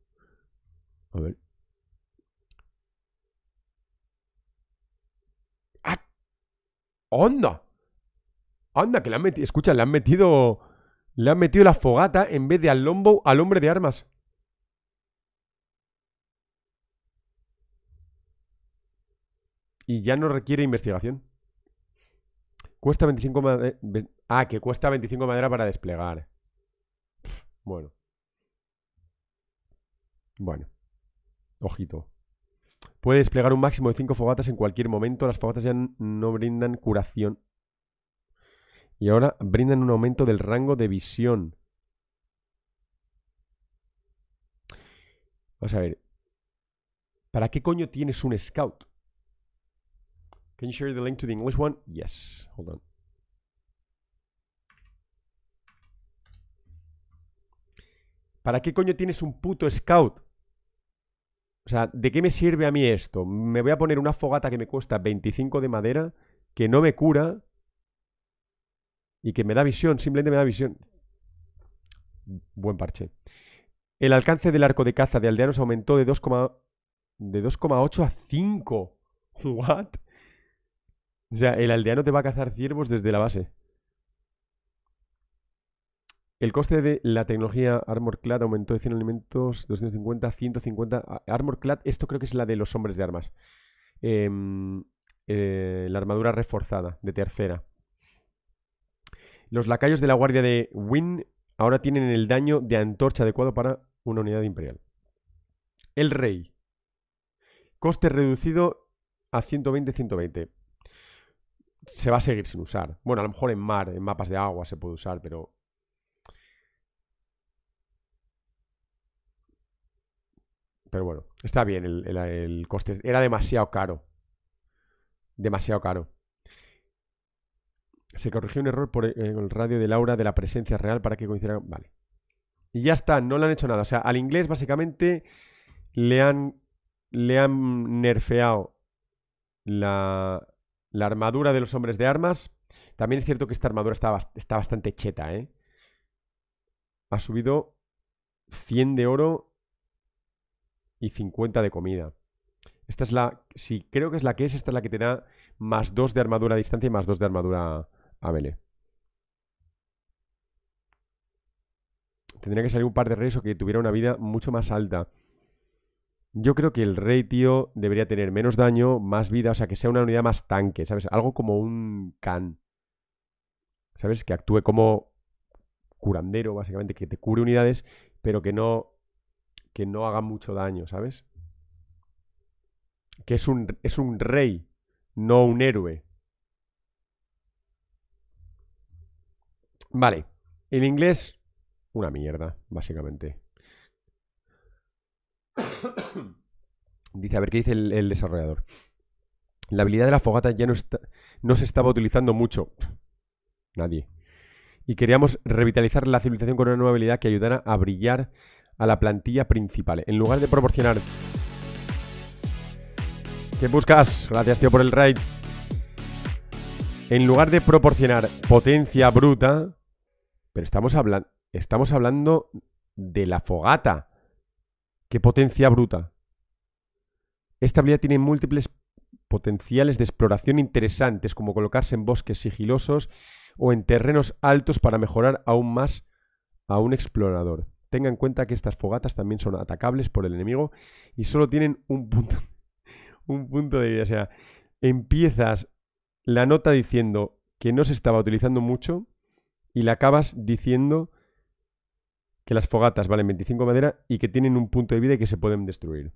A ver. ¡Ah! ¡Onda! ¡Onda! Que le han metido. Escucha, le han metido. Le han metido la fogata en vez de al lombo al hombre de armas. y ya no requiere investigación. Cuesta 25 madera. Ah, que cuesta 25 madera para desplegar. Bueno. Bueno. Ojito. Puede desplegar un máximo de 5 fogatas en cualquier momento. Las fogatas ya no brindan curación. Y ahora brindan un aumento del rango de visión. Vamos a ver. ¿Para qué coño tienes un scout? Can you share the link to the English one? Yes. Hold on. ¿Para qué coño tienes un puto scout? O sea, ¿de qué me sirve a mí esto? Me voy a poner una fogata que me cuesta 25 de madera, que no me cura y que me da visión, simplemente me da visión. Buen parche. El alcance del arco de caza de aldeanos aumentó de 2,8 a 5. ¿What? O sea, el aldeano te va a cazar ciervos desde la base. El coste de la tecnología Armor Clad aumentó de 100 alimentos, 250, 150. Armor Clad, esto creo que es la de los hombres de armas. Em, eh, la armadura reforzada de tercera. Los lacayos de la guardia de Win ahora tienen el daño de antorcha adecuado para una unidad imperial. El rey. Coste reducido a 120-120 se va a seguir sin usar. Bueno, a lo mejor en mar, en mapas de agua se puede usar, pero... Pero bueno, está bien el, coste. Era demasiado caro. Demasiado caro. Se corrigió un error por eh, el radio de Laura de la presencia real para que coincidiera. Vale. Y ya está, no le han hecho nada. O sea, al inglés básicamente le han, le han nerfeado la, la armadura de los hombres de armas. También es cierto que esta armadura está, está bastante cheta, ¿eh? Ha subido 100 de oro y 50 de comida. Esta es la... si creo que es la que es. Esta es la que te da más 2 de armadura a distancia y más 2 de armadura a vele. Tendría que salir un par de reyes o que tuviera una vida mucho más alta. Yo creo que el rey, tío debería tener menos daño, más vida, o sea, que sea una unidad más tanque, ¿sabes? Algo como un can. ¿Sabes? Que actúe como curandero, básicamente, que te cure unidades, pero que no que no haga mucho daño, ¿sabes? Que es un, es un rey, no un héroe. Vale, el inglés, una mierda, básicamente. Dice, a ver, ¿qué dice el, desarrollador? La habilidad de la fogata ya no, se estaba utilizando mucho. Nadie. Y queríamos revitalizar la civilización con una nueva habilidad que ayudara a brillar a la plantilla principal. En lugar de proporcionar... ¿Qué buscas? Gracias, tío, por el raid. En lugar de proporcionar potencia bruta... Pero estamos, estamos hablando de la fogata. ¿Qué potencia bruta? Esta habilidad tiene múltiples potenciales de exploración interesantes, como colocarse en bosques sigilosos o en terrenos altos para mejorar aún más a un explorador. Tenga en cuenta que estas fogatas también son atacables por el enemigo y solo tienen un punto, un punto de vida. O sea, empiezas la nota diciendo que no se estaba utilizando mucho y la acabas diciendo que las fogatas valen 25 madera y que tienen un punto de vida y que se pueden destruir.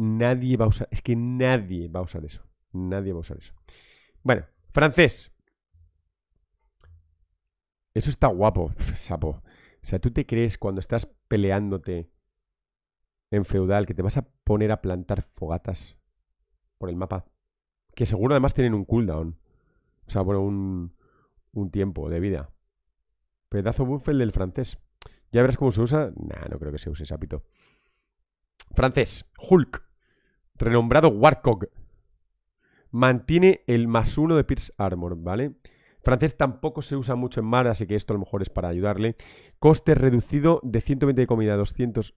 Nadie va a usar. Es que nadie va a usar eso. Nadie va a usar eso. Bueno, francés. Eso está guapo, sapo. O sea, tú te crees cuando estás peleándote en feudal que te vas a poner a plantar fogatas por el mapa. Que seguro además tienen un cooldown. O sea, por un, un tiempo de vida. Pedazo buffel del francés. Ya verás cómo se usa. Nah, no creo que se use, sapito. Francés, Hulk renombrado Warcock, mantiene el más uno de Pierce Armor, ¿vale? Francés tampoco se usa mucho en mar, así que esto a lo mejor es para ayudarle. Coste reducido de 120 de comida 200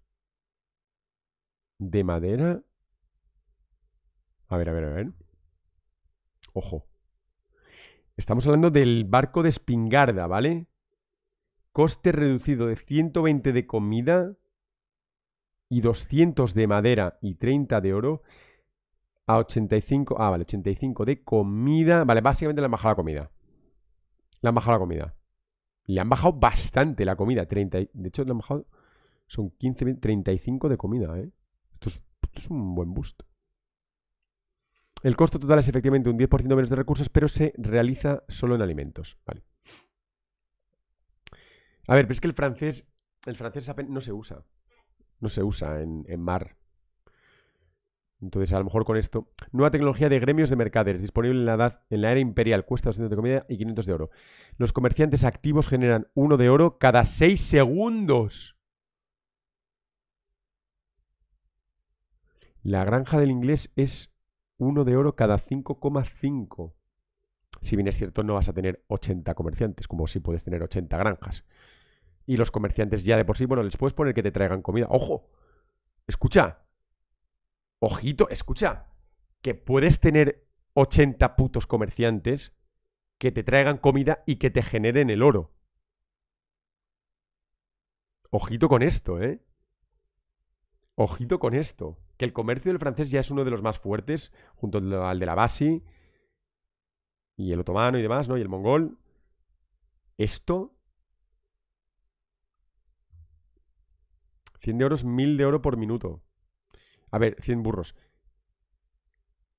de madera. A ver, a ver, a ver. Ojo. Estamos hablando del barco de espingarda, ¿vale? Coste reducido de 120 de comida y 200 de madera y 30 de oro a 85, ah, vale, 85 de comida. Vale, básicamente le han bajado la comida. Le han bajado la comida. Le han bajado bastante la comida. 30, de hecho, le han bajado. Son 15, 35 de comida, ¿eh? Esto es, un buen boost. El costo total es efectivamente un 10% menos de recursos, pero se realiza solo en alimentos. Vale. A ver, pero es que el francés. El francés no se usa no se usa en, mar. Entonces, a lo mejor con esto. Nueva tecnología de gremios de mercaderes, disponible en la, edad, en la era imperial, cuesta 200 de comida y 500 de oro. Los comerciantes activos generan 1 de oro cada 6 segundos. La granja del inglés es 1 de oro cada 5,5. Si bien es cierto, no vas a tener 80 comerciantes, como si puedes tener 80 granjas. Y los comerciantes ya de por sí, bueno, les puedes poner que te traigan comida. ¡Ojo! Escucha. Ojito, escucha. Que puedes tener 80 putos comerciantes que te traigan comida y que te generen el oro. Ojito con esto, ¿eh? Ojito con esto. Que el comercio del francés ya es uno de los más fuertes, junto al de la Basi y el otomano y demás, ¿no? Y el mongol. Esto 100 de oro es 1000 de oro por minuto. A ver, 100 burros.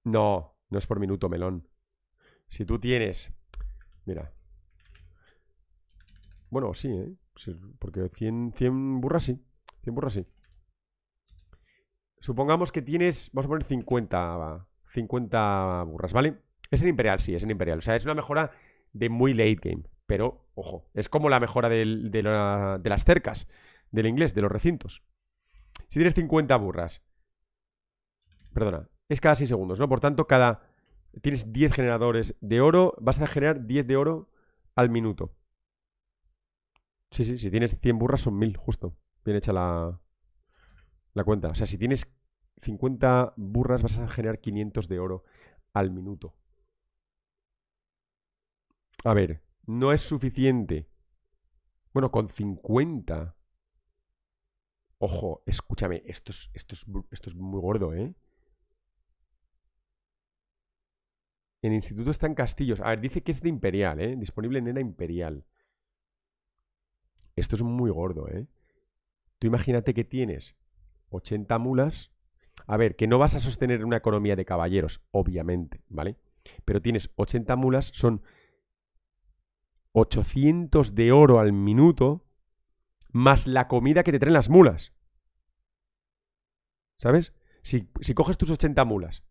No, no es por minuto, melón. Si tú tienes... Mira. Bueno, sí, ¿eh? porque 100, 100 burras sí. 100 burras sí. Supongamos que tienes... Vamos a poner 50... 50 burras, ¿vale? Es en Imperial, sí, es en Imperial. O sea, es una mejora de muy late game. Pero, ojo, es como la mejora de, de las cercas del inglés, de los recintos. Si tienes 50 burras, perdona, es cada 6 segundos, ¿no? Por tanto, cada... Tienes 10 generadores de oro, vas a generar 10 de oro al minuto. Sí, sí, si tienes 100 burras son 1000, justo. Bien hecha la, la cuenta. O sea, si tienes 50 burras vas a generar 500 de oro al minuto. A ver, no es suficiente. Bueno, con 50 Ojo, escúchame, esto es, esto muy gordo, ¿eh? En instituto están Castillos. A ver, dice que es de Imperial, ¿eh? Disponible en era Imperial. Esto es muy gordo, ¿eh? Tú imagínate que tienes 80 mulas. A ver, que no vas a sostener una economía de caballeros, obviamente, ¿vale? Pero tienes 80 mulas, son 800 de oro al minuto más la comida que te traen las mulas. ¿Sabes? Si, coges tus 80 mulas,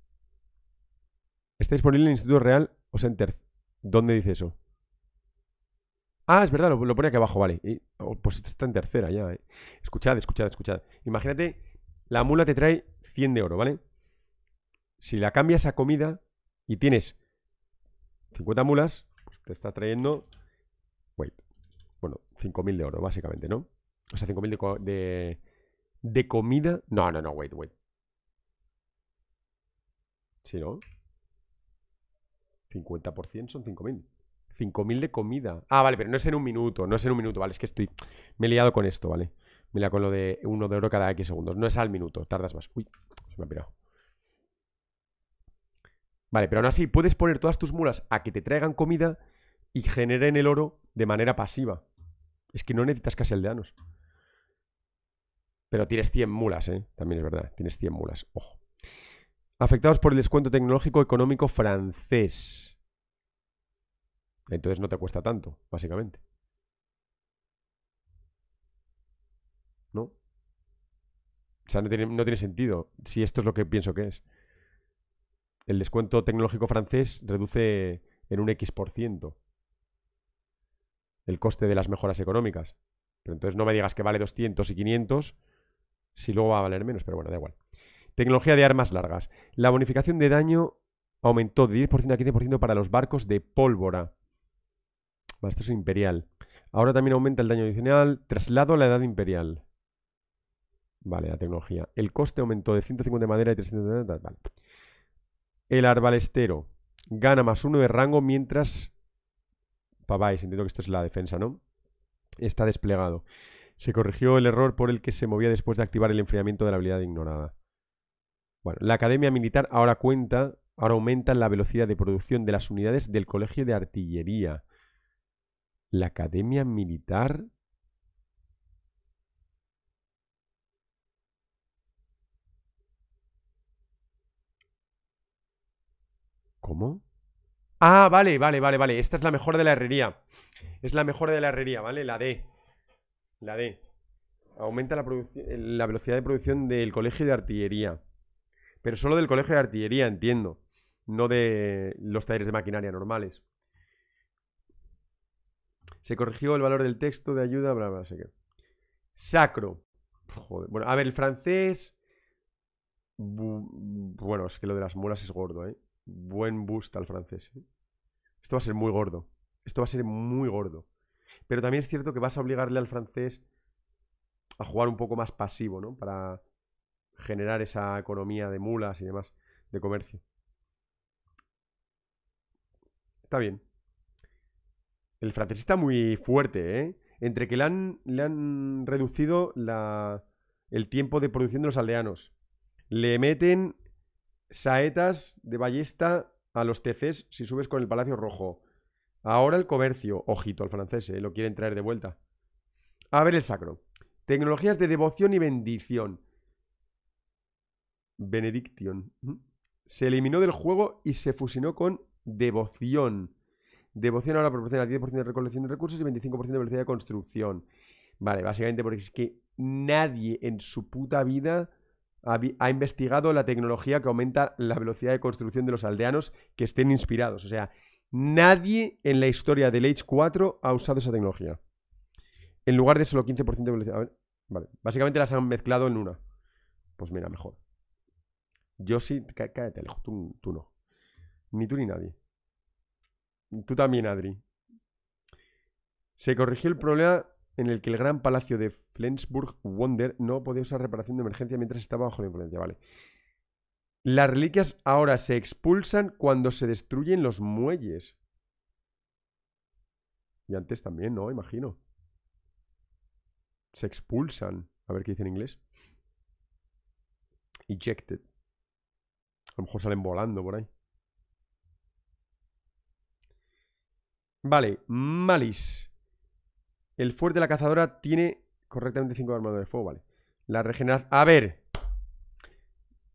está disponible en el Instituto Real o Center. ¿Dónde dice eso? Ah, es verdad, lo, pone aquí abajo, vale. Y, oh, pues está en tercera ya. Eh. Escuchad, escuchad, escuchad. Imagínate, la mula te trae 100 de oro, ¿vale? Si la cambias a comida y tienes 50 mulas, pues te está trayendo... Wait, bueno, 5.000 de oro, básicamente, ¿no? O sea, 5.000 de, de, comida. No, no, no, wait, wait. Sí, ¿no? 50% son 5.000. 5.000 de comida. Ah, vale, pero no es en un minuto, no es en un minuto, vale, es que estoy... Me he liado con esto, vale. Mira con lo de uno de oro cada X segundos. No es al minuto, tardas más. Uy, se me ha pirado. Vale, pero aún así, puedes poner todas tus mulas a que te traigan comida y generen el oro de manera pasiva. Es que no necesitas casi aldeanos. Pero tienes 100 mulas, ¿eh? También es verdad, tienes 100 mulas. Ojo. Afectados por el descuento tecnológico económico francés. Entonces no te cuesta tanto, básicamente. ¿No? O sea, no tiene, no tiene sentido. Si esto es lo que pienso que es. El descuento tecnológico francés reduce en un X% el coste de las mejoras económicas. Pero entonces no me digas que vale 200 y 500 si luego va a valer menos, pero bueno, da igual. Tecnología de armas largas. La bonificación de daño aumentó de 10% a 15% para los barcos de pólvora. Vale, esto es imperial. Ahora también aumenta el daño adicional. Traslado a la edad imperial. Vale, la tecnología. El coste aumentó de 150 de madera y 300 de... Vale. El arbalestero gana más uno de rango mientras Pavais, entiendo que esto es la defensa, ¿no? Está desplegado. Se corrigió el error por el que se movía después de activar el enfriamiento de la habilidad ignorada. Bueno, la Academia Militar ahora cuenta, ahora aumenta la velocidad de producción de las unidades del Colegio de Artillería. La Academia Militar ¿Cómo? Ah, vale, vale, vale, vale. Esta es la mejor de la herrería. Es la mejor de la herrería, ¿vale? La D. La D. Aumenta la, eh, la velocidad de producción del colegio de artillería. Pero solo del colegio de artillería, entiendo. No de los talleres de maquinaria normales. Se corrigió el valor del texto de ayuda, bla, Sacro. Joder. Bueno, a ver, el francés. Bueno, es que lo de las mulas es gordo, ¿eh? Buen boost al francés. ¿eh? Esto va a ser muy gordo. Esto va a ser muy gordo. Pero también es cierto que vas a obligarle al francés a jugar un poco más pasivo, ¿no? Para generar esa economía de mulas y demás, de comercio. Está bien. El francés está muy fuerte, ¿eh? Entre que le han, le han reducido el tiempo de producción de los aldeanos. Le meten Saetas de ballesta a los TCs si subes con el Palacio Rojo. Ahora el comercio. Ojito al francés, eh, lo quieren traer de vuelta. A ver el sacro. Tecnologías de devoción y bendición. Benediction. Se eliminó del juego y se fusionó con devoción. Devoción ahora proporciona 10% de recolección de recursos y 25% de velocidad de construcción. Vale, básicamente porque es que nadie en su puta vida ha, investigado la tecnología que aumenta la velocidad de construcción de los aldeanos que estén inspirados. O sea, nadie en la historia del Age 4 ha usado esa tecnología. En lugar de solo 15% de velocidad. vale. Básicamente las han mezclado en una. Pues mira, mejor. Yo sí, cállate, tú no. Ni tú ni nadie. Tú también, Adri. Se corrigió el problema en el que el gran palacio de Flensburg Wonder no podía usar reparación de emergencia mientras estaba bajo la influencia, ¿vale? Las reliquias ahora se expulsan cuando se destruyen los muelles. Y antes también, ¿no? Imagino. Se expulsan. A ver qué dice en inglés. Ejected. A lo mejor salen volando por ahí. Vale, Malice. El fuerte de la cazadora tiene correctamente 5 de armadura de fuego, vale. La regeneración... A ver.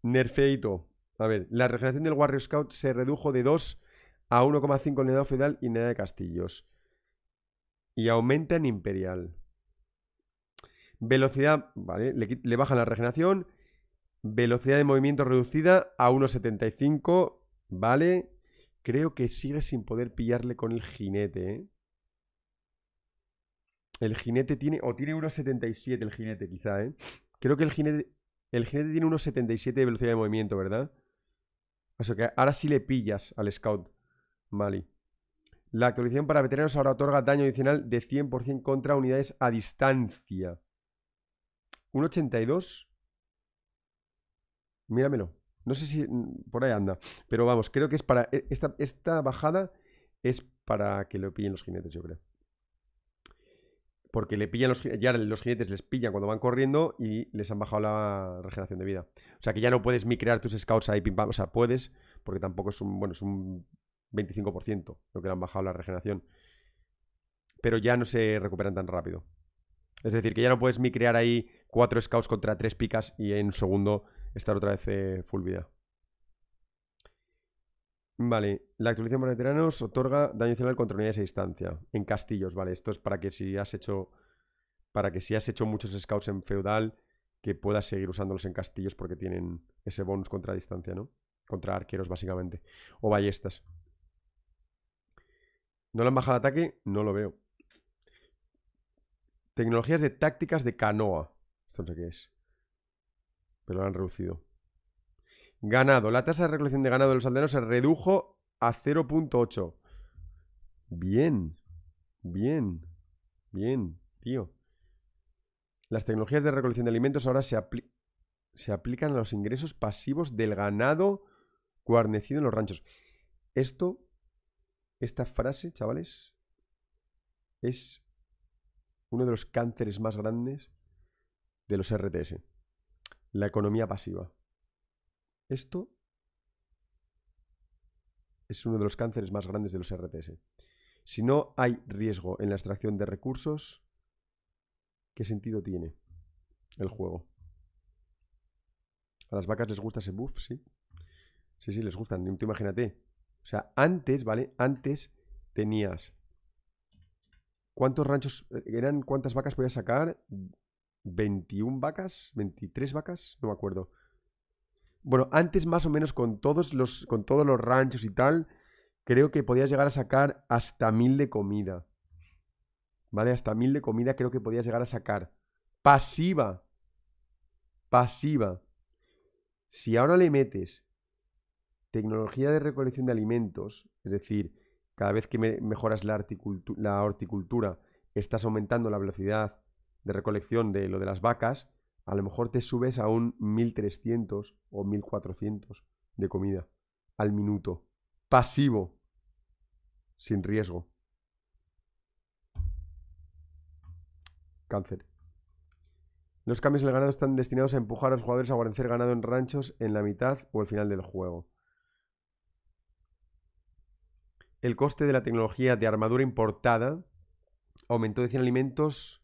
Nerfeito. A ver, la regeneración del Warrior Scout se redujo de 2 a 1,5 en edad feudal y en de castillos. Y aumenta en imperial. Velocidad, vale, le, le bajan la regeneración. Velocidad de movimiento reducida a 1,75, vale. Creo que sigue sin poder pillarle con el jinete, ¿eh? El jinete tiene. O tiene 1.77 el jinete, quizá, ¿eh? Creo que el jinete. El jinete tiene 1.77 de velocidad de movimiento, ¿verdad? O sea que ahora sí le pillas al scout. Mali La actualización para veteranos ahora otorga daño adicional de 100% contra unidades a distancia. 1.82. Míramelo. No sé si mm, por ahí anda. Pero vamos, creo que es para. E, esta, esta bajada es para que lo pillen los jinetes, yo creo porque le pillan los, ya los jinetes les pillan cuando van corriendo y les han bajado la regeneración de vida. O sea que ya no puedes micrear tus scouts ahí, pim pam. O sea, puedes, porque tampoco es un, bueno, es un 25% lo que le han bajado la regeneración. Pero ya no se recuperan tan rápido. Es decir, que ya no puedes micrear ahí cuatro scouts contra tres picas y en un segundo estar otra vez eh, full vida. Vale, la actualización para veteranos otorga daño adicional contra unidades a distancia. En castillos, vale. Esto es para que si has hecho. Para que si has hecho muchos scouts en feudal, que puedas seguir usándolos en castillos porque tienen ese bonus contra distancia, ¿no? Contra arqueros, básicamente. O ballestas. ¿No le han bajado el ataque? No lo veo. Tecnologías de tácticas de canoa. Esto no sé qué es. Pero lo han reducido. Ganado. La tasa de recolección de ganado de los aldeanos se redujo a 0.8. Bien. Bien. Bien, tío. Las tecnologías de recolección de alimentos ahora se, se aplican a los ingresos pasivos del ganado guarnecido en los ranchos. Esto, esta frase, chavales, es uno de los cánceres más grandes de los RTS. La economía pasiva. Esto es uno de los cánceres más grandes de los RTS. Si no hay riesgo en la extracción de recursos, ¿qué sentido tiene el juego? A las vacas les gusta ese buff, sí. Sí, sí, les gustan. imagínate. O sea, antes, ¿vale? Antes tenías. ¿Cuántos ranchos eh, eran? ¿Cuántas vacas podías sacar? ¿21 vacas? ¿23 vacas? No me acuerdo. Bueno, antes más o menos con todos los, con todos los ranchos y tal, creo que podías llegar a sacar hasta mil de comida. ¿Vale? Hasta mil de comida creo que podías llegar a sacar. Pasiva. Pasiva. Si ahora le metes tecnología de recolección de alimentos, es decir, cada vez que mejoras la, la horticultura, estás aumentando la velocidad de recolección de lo de las vacas, a lo mejor te subes a un 1300 o 1400 de comida al minuto. Pasivo. Sin riesgo. Cáncer. Los cambios en el ganado están destinados a empujar a los jugadores a guarnecer ganado en ranchos en la mitad o el final del juego. El coste de la tecnología de armadura importada aumentó de 100 alimentos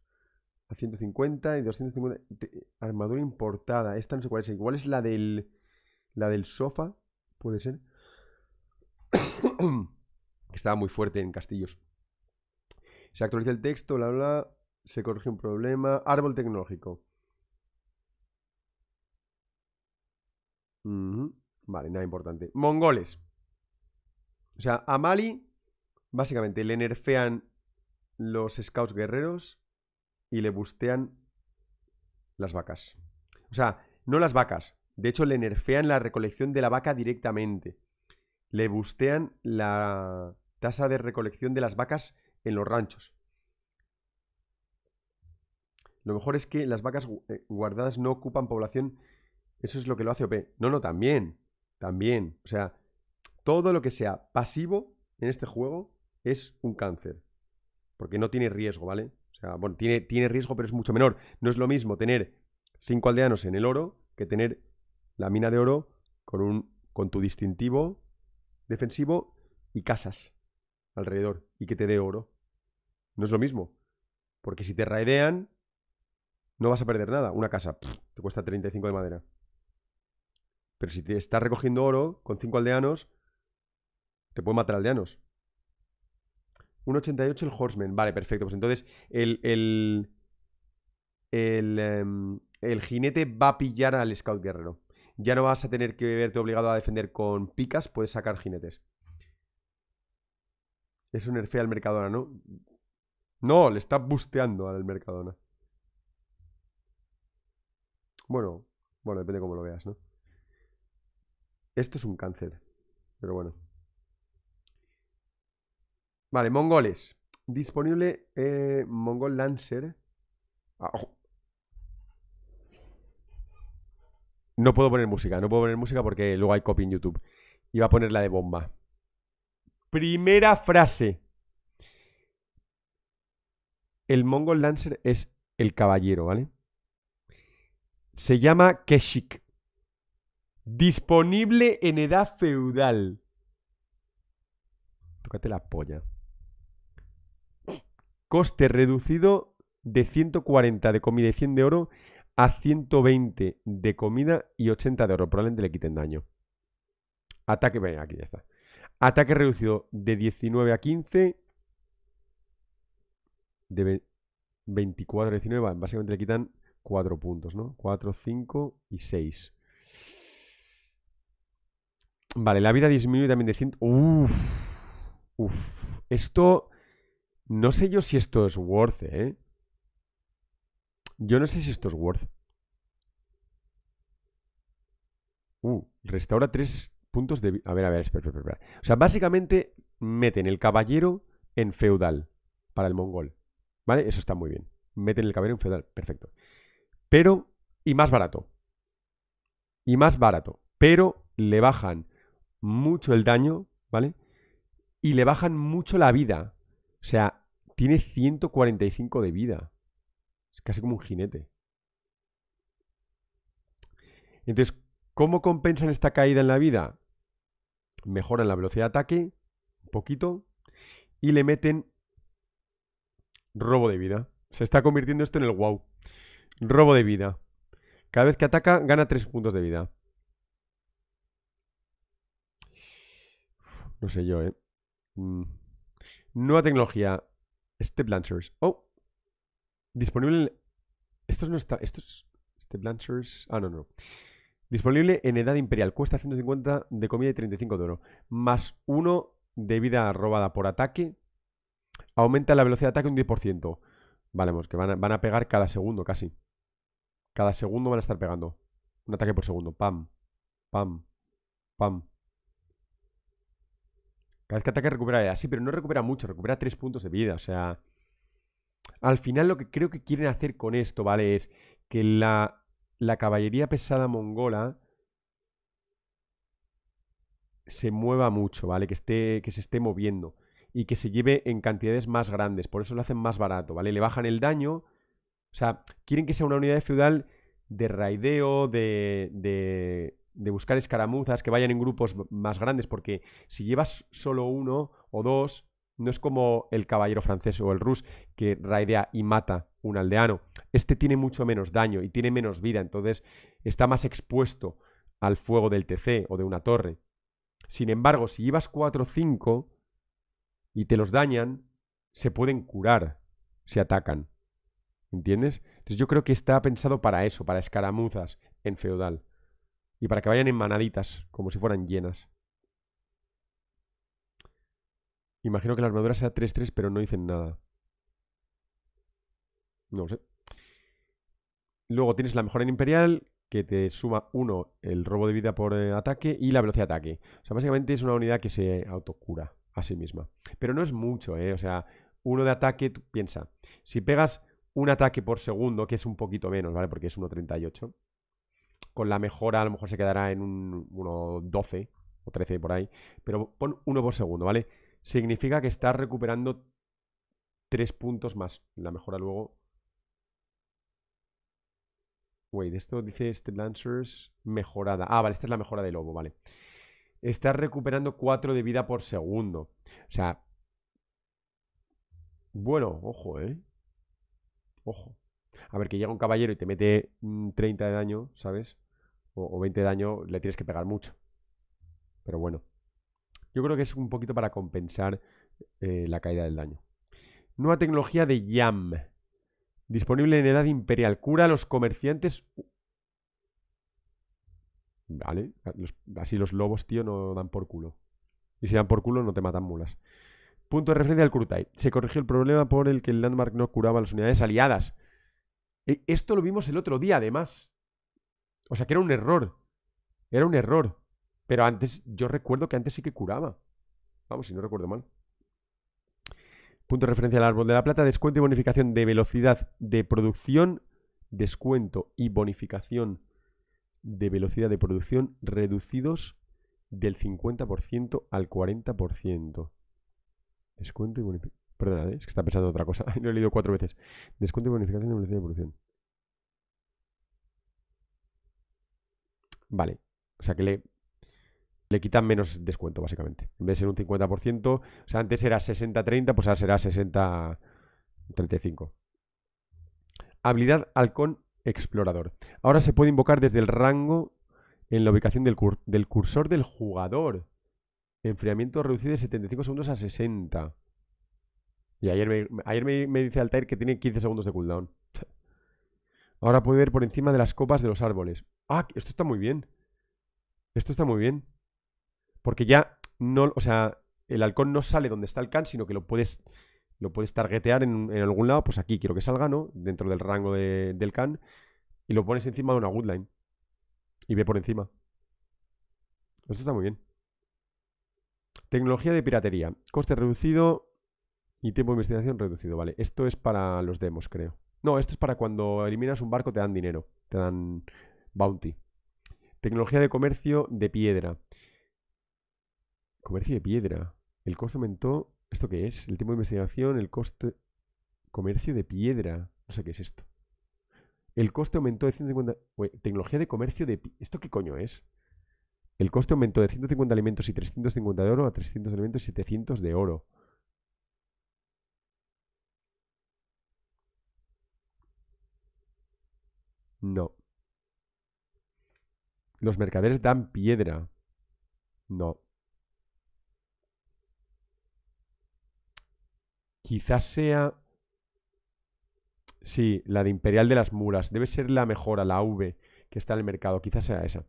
150 y 250. armadura importada. Esta no sé cuál es. Igual es la del. La del sofá. Puede ser. estaba muy fuerte en castillos. Se actualiza el texto, bla, Se corrige un problema. Árbol tecnológico. Vale, nada importante. Mongoles. O sea, a Mali, básicamente le nerfean los scouts guerreros y le bustean las vacas. O sea, no las vacas. De hecho, le nerfean la recolección de la vaca directamente. Le bustean la tasa de recolección de las vacas en los ranchos. Lo mejor es que las vacas eh, guardadas no ocupan población. Eso es lo que lo hace OP. No, no, también. También. O sea, todo lo que sea pasivo en este juego es un cáncer. Porque no tiene riesgo, ¿vale? O sea, bueno, tiene, tiene riesgo, pero es mucho menor. No es lo mismo tener cinco aldeanos en el oro que tener la mina de oro con, un, con tu distintivo defensivo y casas alrededor y que te dé oro. No es lo mismo. Porque si te raidean, no vas a perder nada. Una casa te cuesta 35 de madera. Pero si te estás recogiendo oro con cinco aldeanos, te pueden matar aldeanos. 88 el Horseman. Vale, perfecto. Pues entonces el, el, el, em, el, jinete va a pillar al scout guerrero. Ya no vas a tener que verte obligado a defender con picas, puedes sacar jinetes. es un nerfea al Mercadona, ¿no? No, le está busteando al Mercadona. Bueno, bueno, depende cómo lo veas, ¿no? Esto es un cáncer, pero bueno. Vale, mongoles. Disponible eh, Mongol Lancer. Ah, no puedo poner música, no puedo poner música porque luego hay copy en YouTube. Iba a poner la de bomba. Primera frase. El Mongol Lancer es el caballero, ¿vale? Se llama Keshik. Disponible en edad feudal. Tócate la polla. Coste reducido de 140 de comida y 100 de oro a 120 de comida y 80 de oro. Probablemente le quiten daño. Ataque, aquí ya está. Ataque reducido de 19 a 15. De 24 a 19. Básicamente le quitan 4 puntos, ¿no? 4, 5 y 6. Vale, la vida disminuye también de 100. Uff... Uff... Esto no sé yo si esto es worth, ¿eh? Yo no sé si esto es worth. Uh, restaura tres puntos de... A ver, a ver, espera, espera, espera. O sea, básicamente meten el caballero en feudal para el mongol. ¿Vale? Eso está muy bien. Meten el caballero en feudal, perfecto. Pero... Y más barato. Y más barato. Pero le bajan mucho el daño, ¿vale? Y le bajan mucho la vida. O sea, tiene 145 de vida. Es casi como un jinete. Entonces, ¿cómo compensan esta caída en la vida? Mejoran la velocidad de ataque, un poquito, y le meten robo de vida. Se está convirtiendo esto en el wow. Robo de vida. Cada vez que ataca, gana 3 puntos de vida. No sé yo, ¿eh? Mm. Nueva tecnología. Step Launchers. Oh. Disponible en... Estos no están... Estos... Step Launchers... Ah, no, no. Disponible en edad imperial. Cuesta 150 de comida y 35 de oro. Más uno de vida robada por ataque. Aumenta la velocidad de ataque un 10%. Vale, vamos, pues que van van a pegar cada segundo casi. Cada segundo van a estar pegando. Un ataque por segundo. Pam. Pam. Pam. Cada vez que ataca recupera Sí, pero no recupera mucho, recupera 3 puntos de vida. O sea, al final lo que creo que quieren hacer con esto, ¿vale? Es que la, la caballería pesada mongola se mueva mucho, ¿vale? Que, esté, que se esté moviendo y que se lleve en cantidades más grandes. Por eso lo hacen más barato, ¿vale? Le bajan el daño. O sea, quieren que sea una unidad de feudal de raideo, de, de de buscar escaramuzas, que vayan en grupos más grandes, porque si llevas solo uno o dos, no es como el caballero francés o el rus que raidea y mata un aldeano. Este tiene mucho menos daño y tiene menos vida, entonces está más expuesto al fuego del TC o de una torre. Sin embargo, si llevas cuatro o cinco y te los dañan, se pueden curar se atacan. ¿Entiendes? Entonces yo creo que está pensado para eso, para escaramuzas en feudal. Y para que vayan en manaditas, como si fueran llenas. Imagino que la armadura sea 3-3, pero no dicen nada. No lo sé. Luego tienes la mejora en Imperial, que te suma 1 el robo de vida por eh, ataque y la velocidad de ataque. O sea, básicamente es una unidad que se autocura a sí misma. Pero no es mucho, ¿eh? O sea, uno de ataque, piensa, si pegas un ataque por segundo, que es un poquito menos, ¿vale? Porque es 1.38 con la mejora a lo mejor se quedará en un, uno 12 o 13 por ahí, pero pon uno por segundo, ¿vale? Significa que está recuperando 3 puntos más. La mejora luego... Wait, esto dice este Lancers mejorada. Ah, vale, esta es la mejora de lobo, vale. Está recuperando 4 de vida por segundo. O sea... Bueno, ojo, ¿eh? Ojo. A ver, que llega un caballero y te mete 30 mm, de daño, ¿sabes? o, 20 de daño, le tienes que pegar mucho. Pero bueno, yo creo que es un poquito para compensar eh, la caída del daño. Nueva tecnología de YAM. Disponible en edad imperial. Cura a los comerciantes. Vale. así los lobos, tío, no dan por culo. Y si dan por culo, no te matan mulas. Punto de referencia al Kurtai. Se corrigió el problema por el que el landmark no curaba a las unidades aliadas. E, esto lo vimos el otro día, además. O sea que era un error. Era un error. Pero antes, yo recuerdo que antes sí que curaba. Vamos, si no recuerdo mal. Punto de referencia al árbol de la plata, descuento y bonificación de velocidad de producción, descuento y bonificación de velocidad de producción reducidos del 50% al 40%. Descuento y bonificación. Perdón, ¿eh? es que está pensando otra cosa. Lo he leído cuatro veces. Descuento y bonificación de velocidad de producción. Vale. O sea que le, le quitan menos descuento, básicamente. En vez de ser un 50%, o sea, antes era 60-30, pues ahora será 60-35. Habilidad Halcón Explorador. Ahora se puede invocar desde el rango en la ubicación del, del cursor del jugador. Enfriamiento reducido de 75 segundos a 60. Y ayer me, me dice Altair que tiene 15 segundos de cooldown. Ahora puede ver por encima de las copas de los árboles. Ah, esto está muy bien. Esto está muy bien. Porque ya no, o sea, el halcón no sale donde está el can, sino que lo puedes lo puedes targetear en, algún lado, pues aquí quiero que salga, ¿no? Dentro del rango del can y lo pones encima de una line. y ve por encima. Esto está muy bien. Tecnología de piratería, coste reducido y tiempo de investigación reducido, vale. Esto es para los demos, creo. No, esto es para cuando eliminas un barco te dan dinero, te dan bounty. Tecnología de comercio de piedra. Comercio de piedra. El coste aumentó. ¿Esto qué es? El tiempo de investigación, el coste... Comercio de piedra. No sé qué es esto. El coste aumentó de 150... tecnología de comercio de... ¿Esto qué coño es? El coste aumentó de 150 alimentos y 350 de oro a 300 alimentos y 700 de oro. No. Los mercaderes dan piedra. No. Quizás sea... Sí, la de Imperial de las Muras. Debe ser la mejor, la V, que está en el mercado. Quizás sea esa.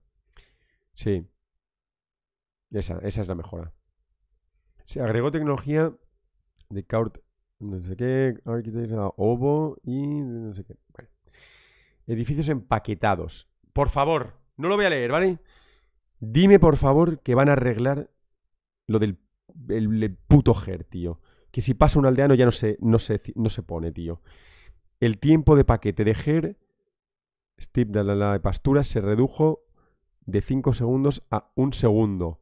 Sí. Esa, esa es la mejora. Se agregó tecnología de Court, No sé qué, Ovo y no sé qué. Bueno. Edificios empaquetados. Por favor, no lo voy a leer, ¿vale? Dime, por favor, que van a arreglar lo del el, puto GER, tío. Que si pasa un aldeano ya no se, no, no se pone, tío. El tiempo de paquete de GER, pastura, se redujo de 5 segundos a 1 segundo.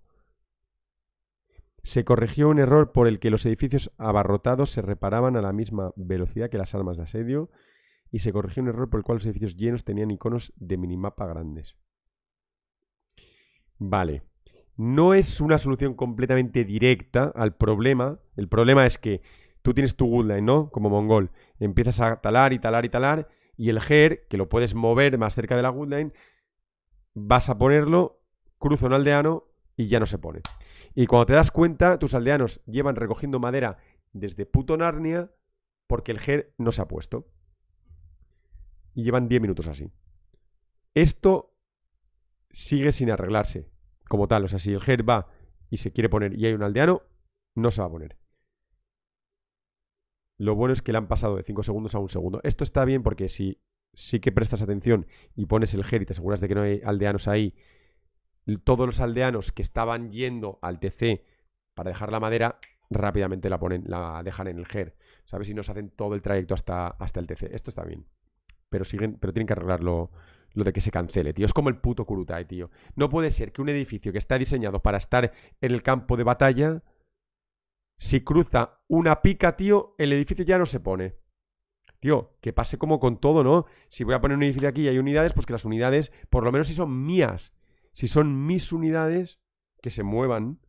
Se corrigió un error por el que los edificios abarrotados se reparaban a la misma velocidad que las armas de asedio y se corrigió un error por el cual los edificios llenos tenían iconos de minimapa grandes. Vale. No es una solución completamente directa al problema. El problema es que tú tienes tu goodline, ¿no? Como mongol. Empiezas a talar y talar y talar. Y el GER, que lo puedes mover más cerca de la goodline, vas a ponerlo, cruza un aldeano y ya no se pone. Y cuando te das cuenta, tus aldeanos llevan recogiendo madera desde puto Narnia porque el GER no se ha puesto y llevan 10 minutos así. Esto sigue sin arreglarse como tal. O sea, si el ger va y se quiere poner y hay un aldeano, no se va a poner. Lo bueno es que le han pasado de 5 segundos a 1 segundo. Esto está bien porque si sí que prestas atención y pones el ger y te aseguras de que no hay aldeanos ahí, todos los aldeanos que estaban yendo al TC para dejar la madera rápidamente la ponen, la dejan en el GER. ¿Sabes? no se hacen todo el trayecto hasta, hasta el TC. Esto está bien pero, siguen, pero tienen que arreglarlo lo de que se cancele, tío. Es como el puto Kurutai, tío. No puede ser que un edificio que está diseñado para estar en el campo de batalla, si cruza una pica, tío, el edificio ya no se pone. Tío, que pase como con todo, ¿no? Si voy a poner un edificio aquí y hay unidades, pues que las unidades, por lo menos si son mías, si son mis unidades, que se muevan.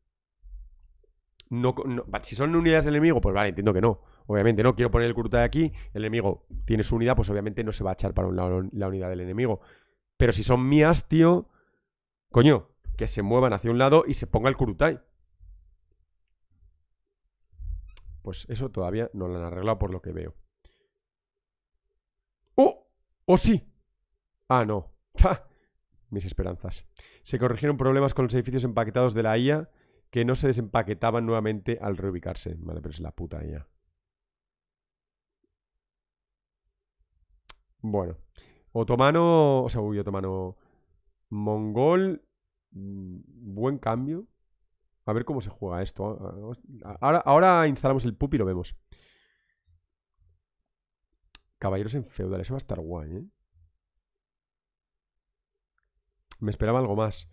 si son unidades del enemigo, pues vale, entiendo que no. Obviamente, no quiero poner el kurutai aquí, el enemigo tiene su unidad, pues obviamente no se va a echar para la unidad del enemigo. Pero si son mías, tío, coño, que se muevan hacia un lado y se ponga el Kurutai. Pues eso todavía no lo han arreglado por lo que veo. ¡Oh! ¡Oh, sí! Ah, no. Mis esperanzas. Se corrigieron problemas con los edificios empaquetados de la IA que no se desempaquetaban nuevamente al reubicarse. Vale, pero es la puta IA. Bueno. Otomano, o sea, uy, otomano. Mongol, mm, buen cambio. A ver cómo se juega esto. Ahora, instalamos el pup y lo vemos. Caballeros en feudal, eso va a estar guay, ¿eh? Me esperaba algo más.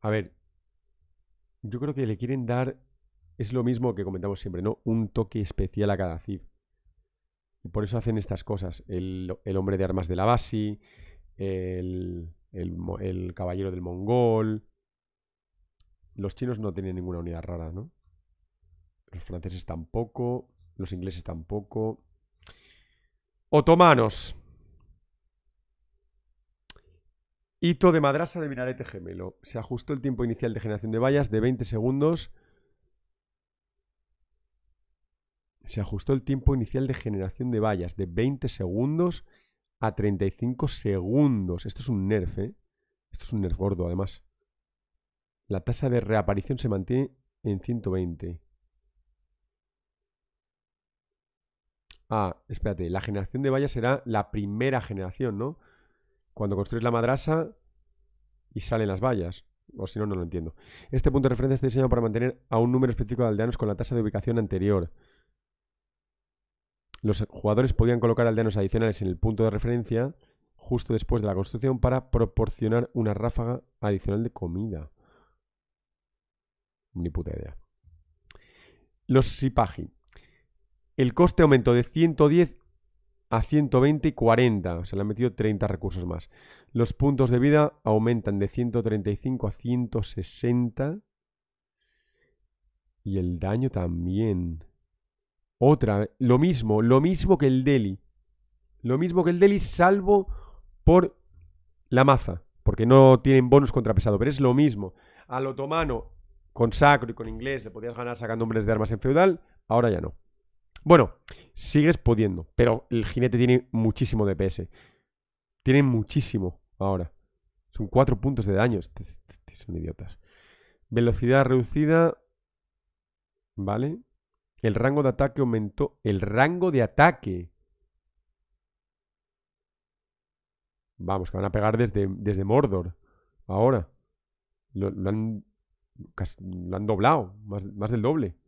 A ver, yo creo que le quieren dar, es lo mismo que comentamos siempre, ¿no? Un toque especial a cada CIV. Y por eso hacen estas cosas. El, hombre de armas de la Basi, el, el, caballero del mongol. Los chinos no tienen ninguna unidad rara, ¿no? Los franceses tampoco, los ingleses tampoco. Otomanos. Hito de madrasa de Minarete Gemelo. Se ajustó el tiempo inicial de generación de vallas de 20 segundos se ajustó el tiempo inicial de generación de vallas de 20 segundos a 35 segundos. Esto es un nerf, ¿eh? Esto es un nerf gordo, además. La tasa de reaparición se mantiene en 120. Ah, espérate, la generación de vallas será la primera generación, ¿no? Cuando construyes la madrasa y salen las vallas. O si no, no lo entiendo. Este punto de referencia está diseñado para mantener a un número específico de aldeanos con la tasa de ubicación anterior. Los jugadores podían colocar aldeanos adicionales en el punto de referencia justo después de la construcción para proporcionar una ráfaga adicional de comida. Ni puta idea. Los sipagi. El coste aumentó de 110 a 120 y 40. Se le han metido 30 recursos más. Los puntos de vida aumentan de 135 a 160. Y el daño también. Otra, lo mismo, lo mismo que el Delhi. Lo mismo que el Delhi, salvo por la maza, porque no tienen bonus contrapesado, pero es lo mismo. Al otomano, con sacro y con inglés, le podías ganar sacando hombres de armas en feudal, ahora ya no. Bueno, sigues pudiendo, pero el jinete tiene muchísimo DPS. Tiene muchísimo ahora. Son cuatro puntos de daño. Son idiotas. Velocidad reducida. Vale. El rango de ataque aumentó. El rango de ataque. Vamos, que van a pegar desde, desde Mordor. Ahora. Lo, han, lo han, doblado. Más, del doble.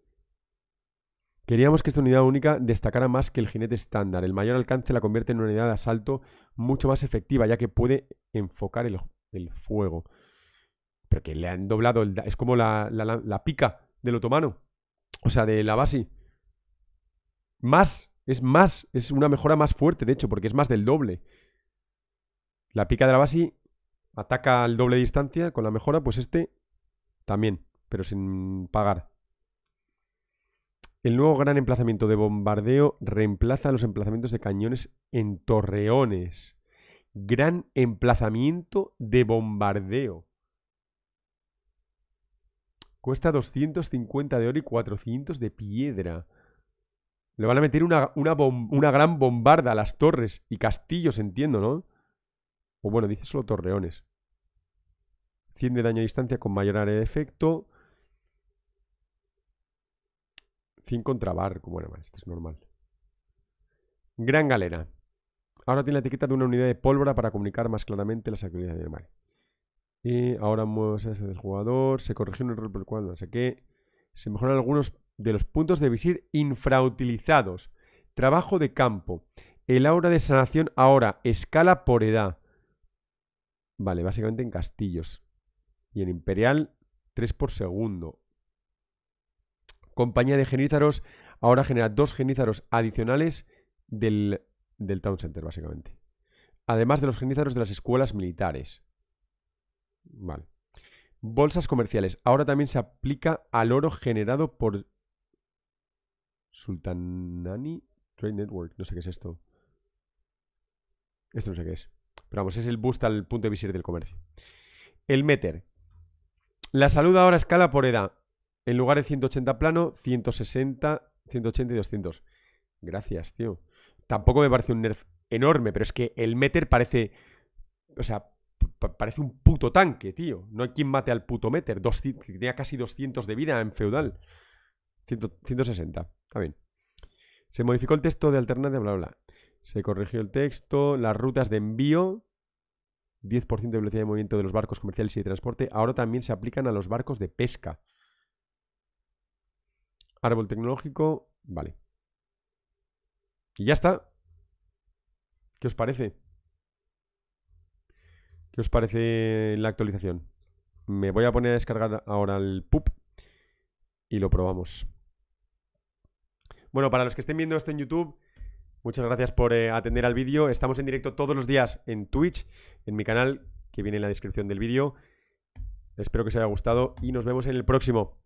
Queríamos que esta unidad única destacara más que el jinete estándar. El mayor alcance la convierte en una unidad de asalto mucho más efectiva, ya que puede enfocar el, fuego. Pero que le han doblado el... Es como la pica del otomano. O sea, de la base. Más. Es más. Es una mejora más fuerte, de hecho, porque es más del doble. La pica de la base ataca al doble distancia con la mejora, pues este también, pero sin pagar. El nuevo gran emplazamiento de bombardeo reemplaza los emplazamientos de cañones en torreones. Gran emplazamiento de bombardeo. Cuesta 250 de oro y 400 de piedra. Le van a meter una, una, gran bombarda a las torres y castillos, entiendo, ¿no? O bueno, dice solo torreones. 100 de daño a distancia con mayor área de efecto. 100 contra barco. Bueno, vale, esto es normal. Gran galera. Ahora tiene la etiqueta de una unidad de pólvora para comunicar más claramente las actividades del mar ahora mueves a ese del jugador, se corrigió un error por el cual no sé Se mejoran algunos de los puntos de visir infrautilizados. Trabajo de campo. El aura de sanación ahora, escala por edad. Vale, básicamente en castillos. Y en imperial, 3 por segundo. Compañía de genízaros ahora genera dos genízaros adicionales del, del Town Center, básicamente. Además de los genízaros de las escuelas militares. Vale. Bolsas comerciales. Ahora también se aplica al oro generado por Sultanani Trade Network. No sé qué es esto. Esto no sé qué es. Pero vamos, es el boost al punto de visir del comercio. El meter. La salud ahora escala por edad. En lugar de 180 plano, 160, 180 y 200. Gracias, tío. Tampoco me parece un nerf enorme, pero es que el meter parece... O sea, parece un puto tanque, tío. No hay quien mate al puto Meter, dos tenía casi 200 de vida en feudal. 160, está bien. Se modificó el texto de alternativa, bla, bla. Se corrigió el texto, las rutas de envío, 10% de velocidad de movimiento de los barcos comerciales y de transporte, ahora también se aplican a los barcos de pesca. Árbol tecnológico, vale. Y ya está. ¿Qué os parece? ¿Qué os parece la actualización? Me voy a poner a descargar ahora el PUP y lo probamos. Bueno, para los que estén viendo esto en YouTube, muchas gracias por eh, atender al vídeo. Estamos en directo todos los días en Twitch, en mi canal, que viene en la descripción del vídeo. Espero que os haya gustado y nos vemos en el próximo.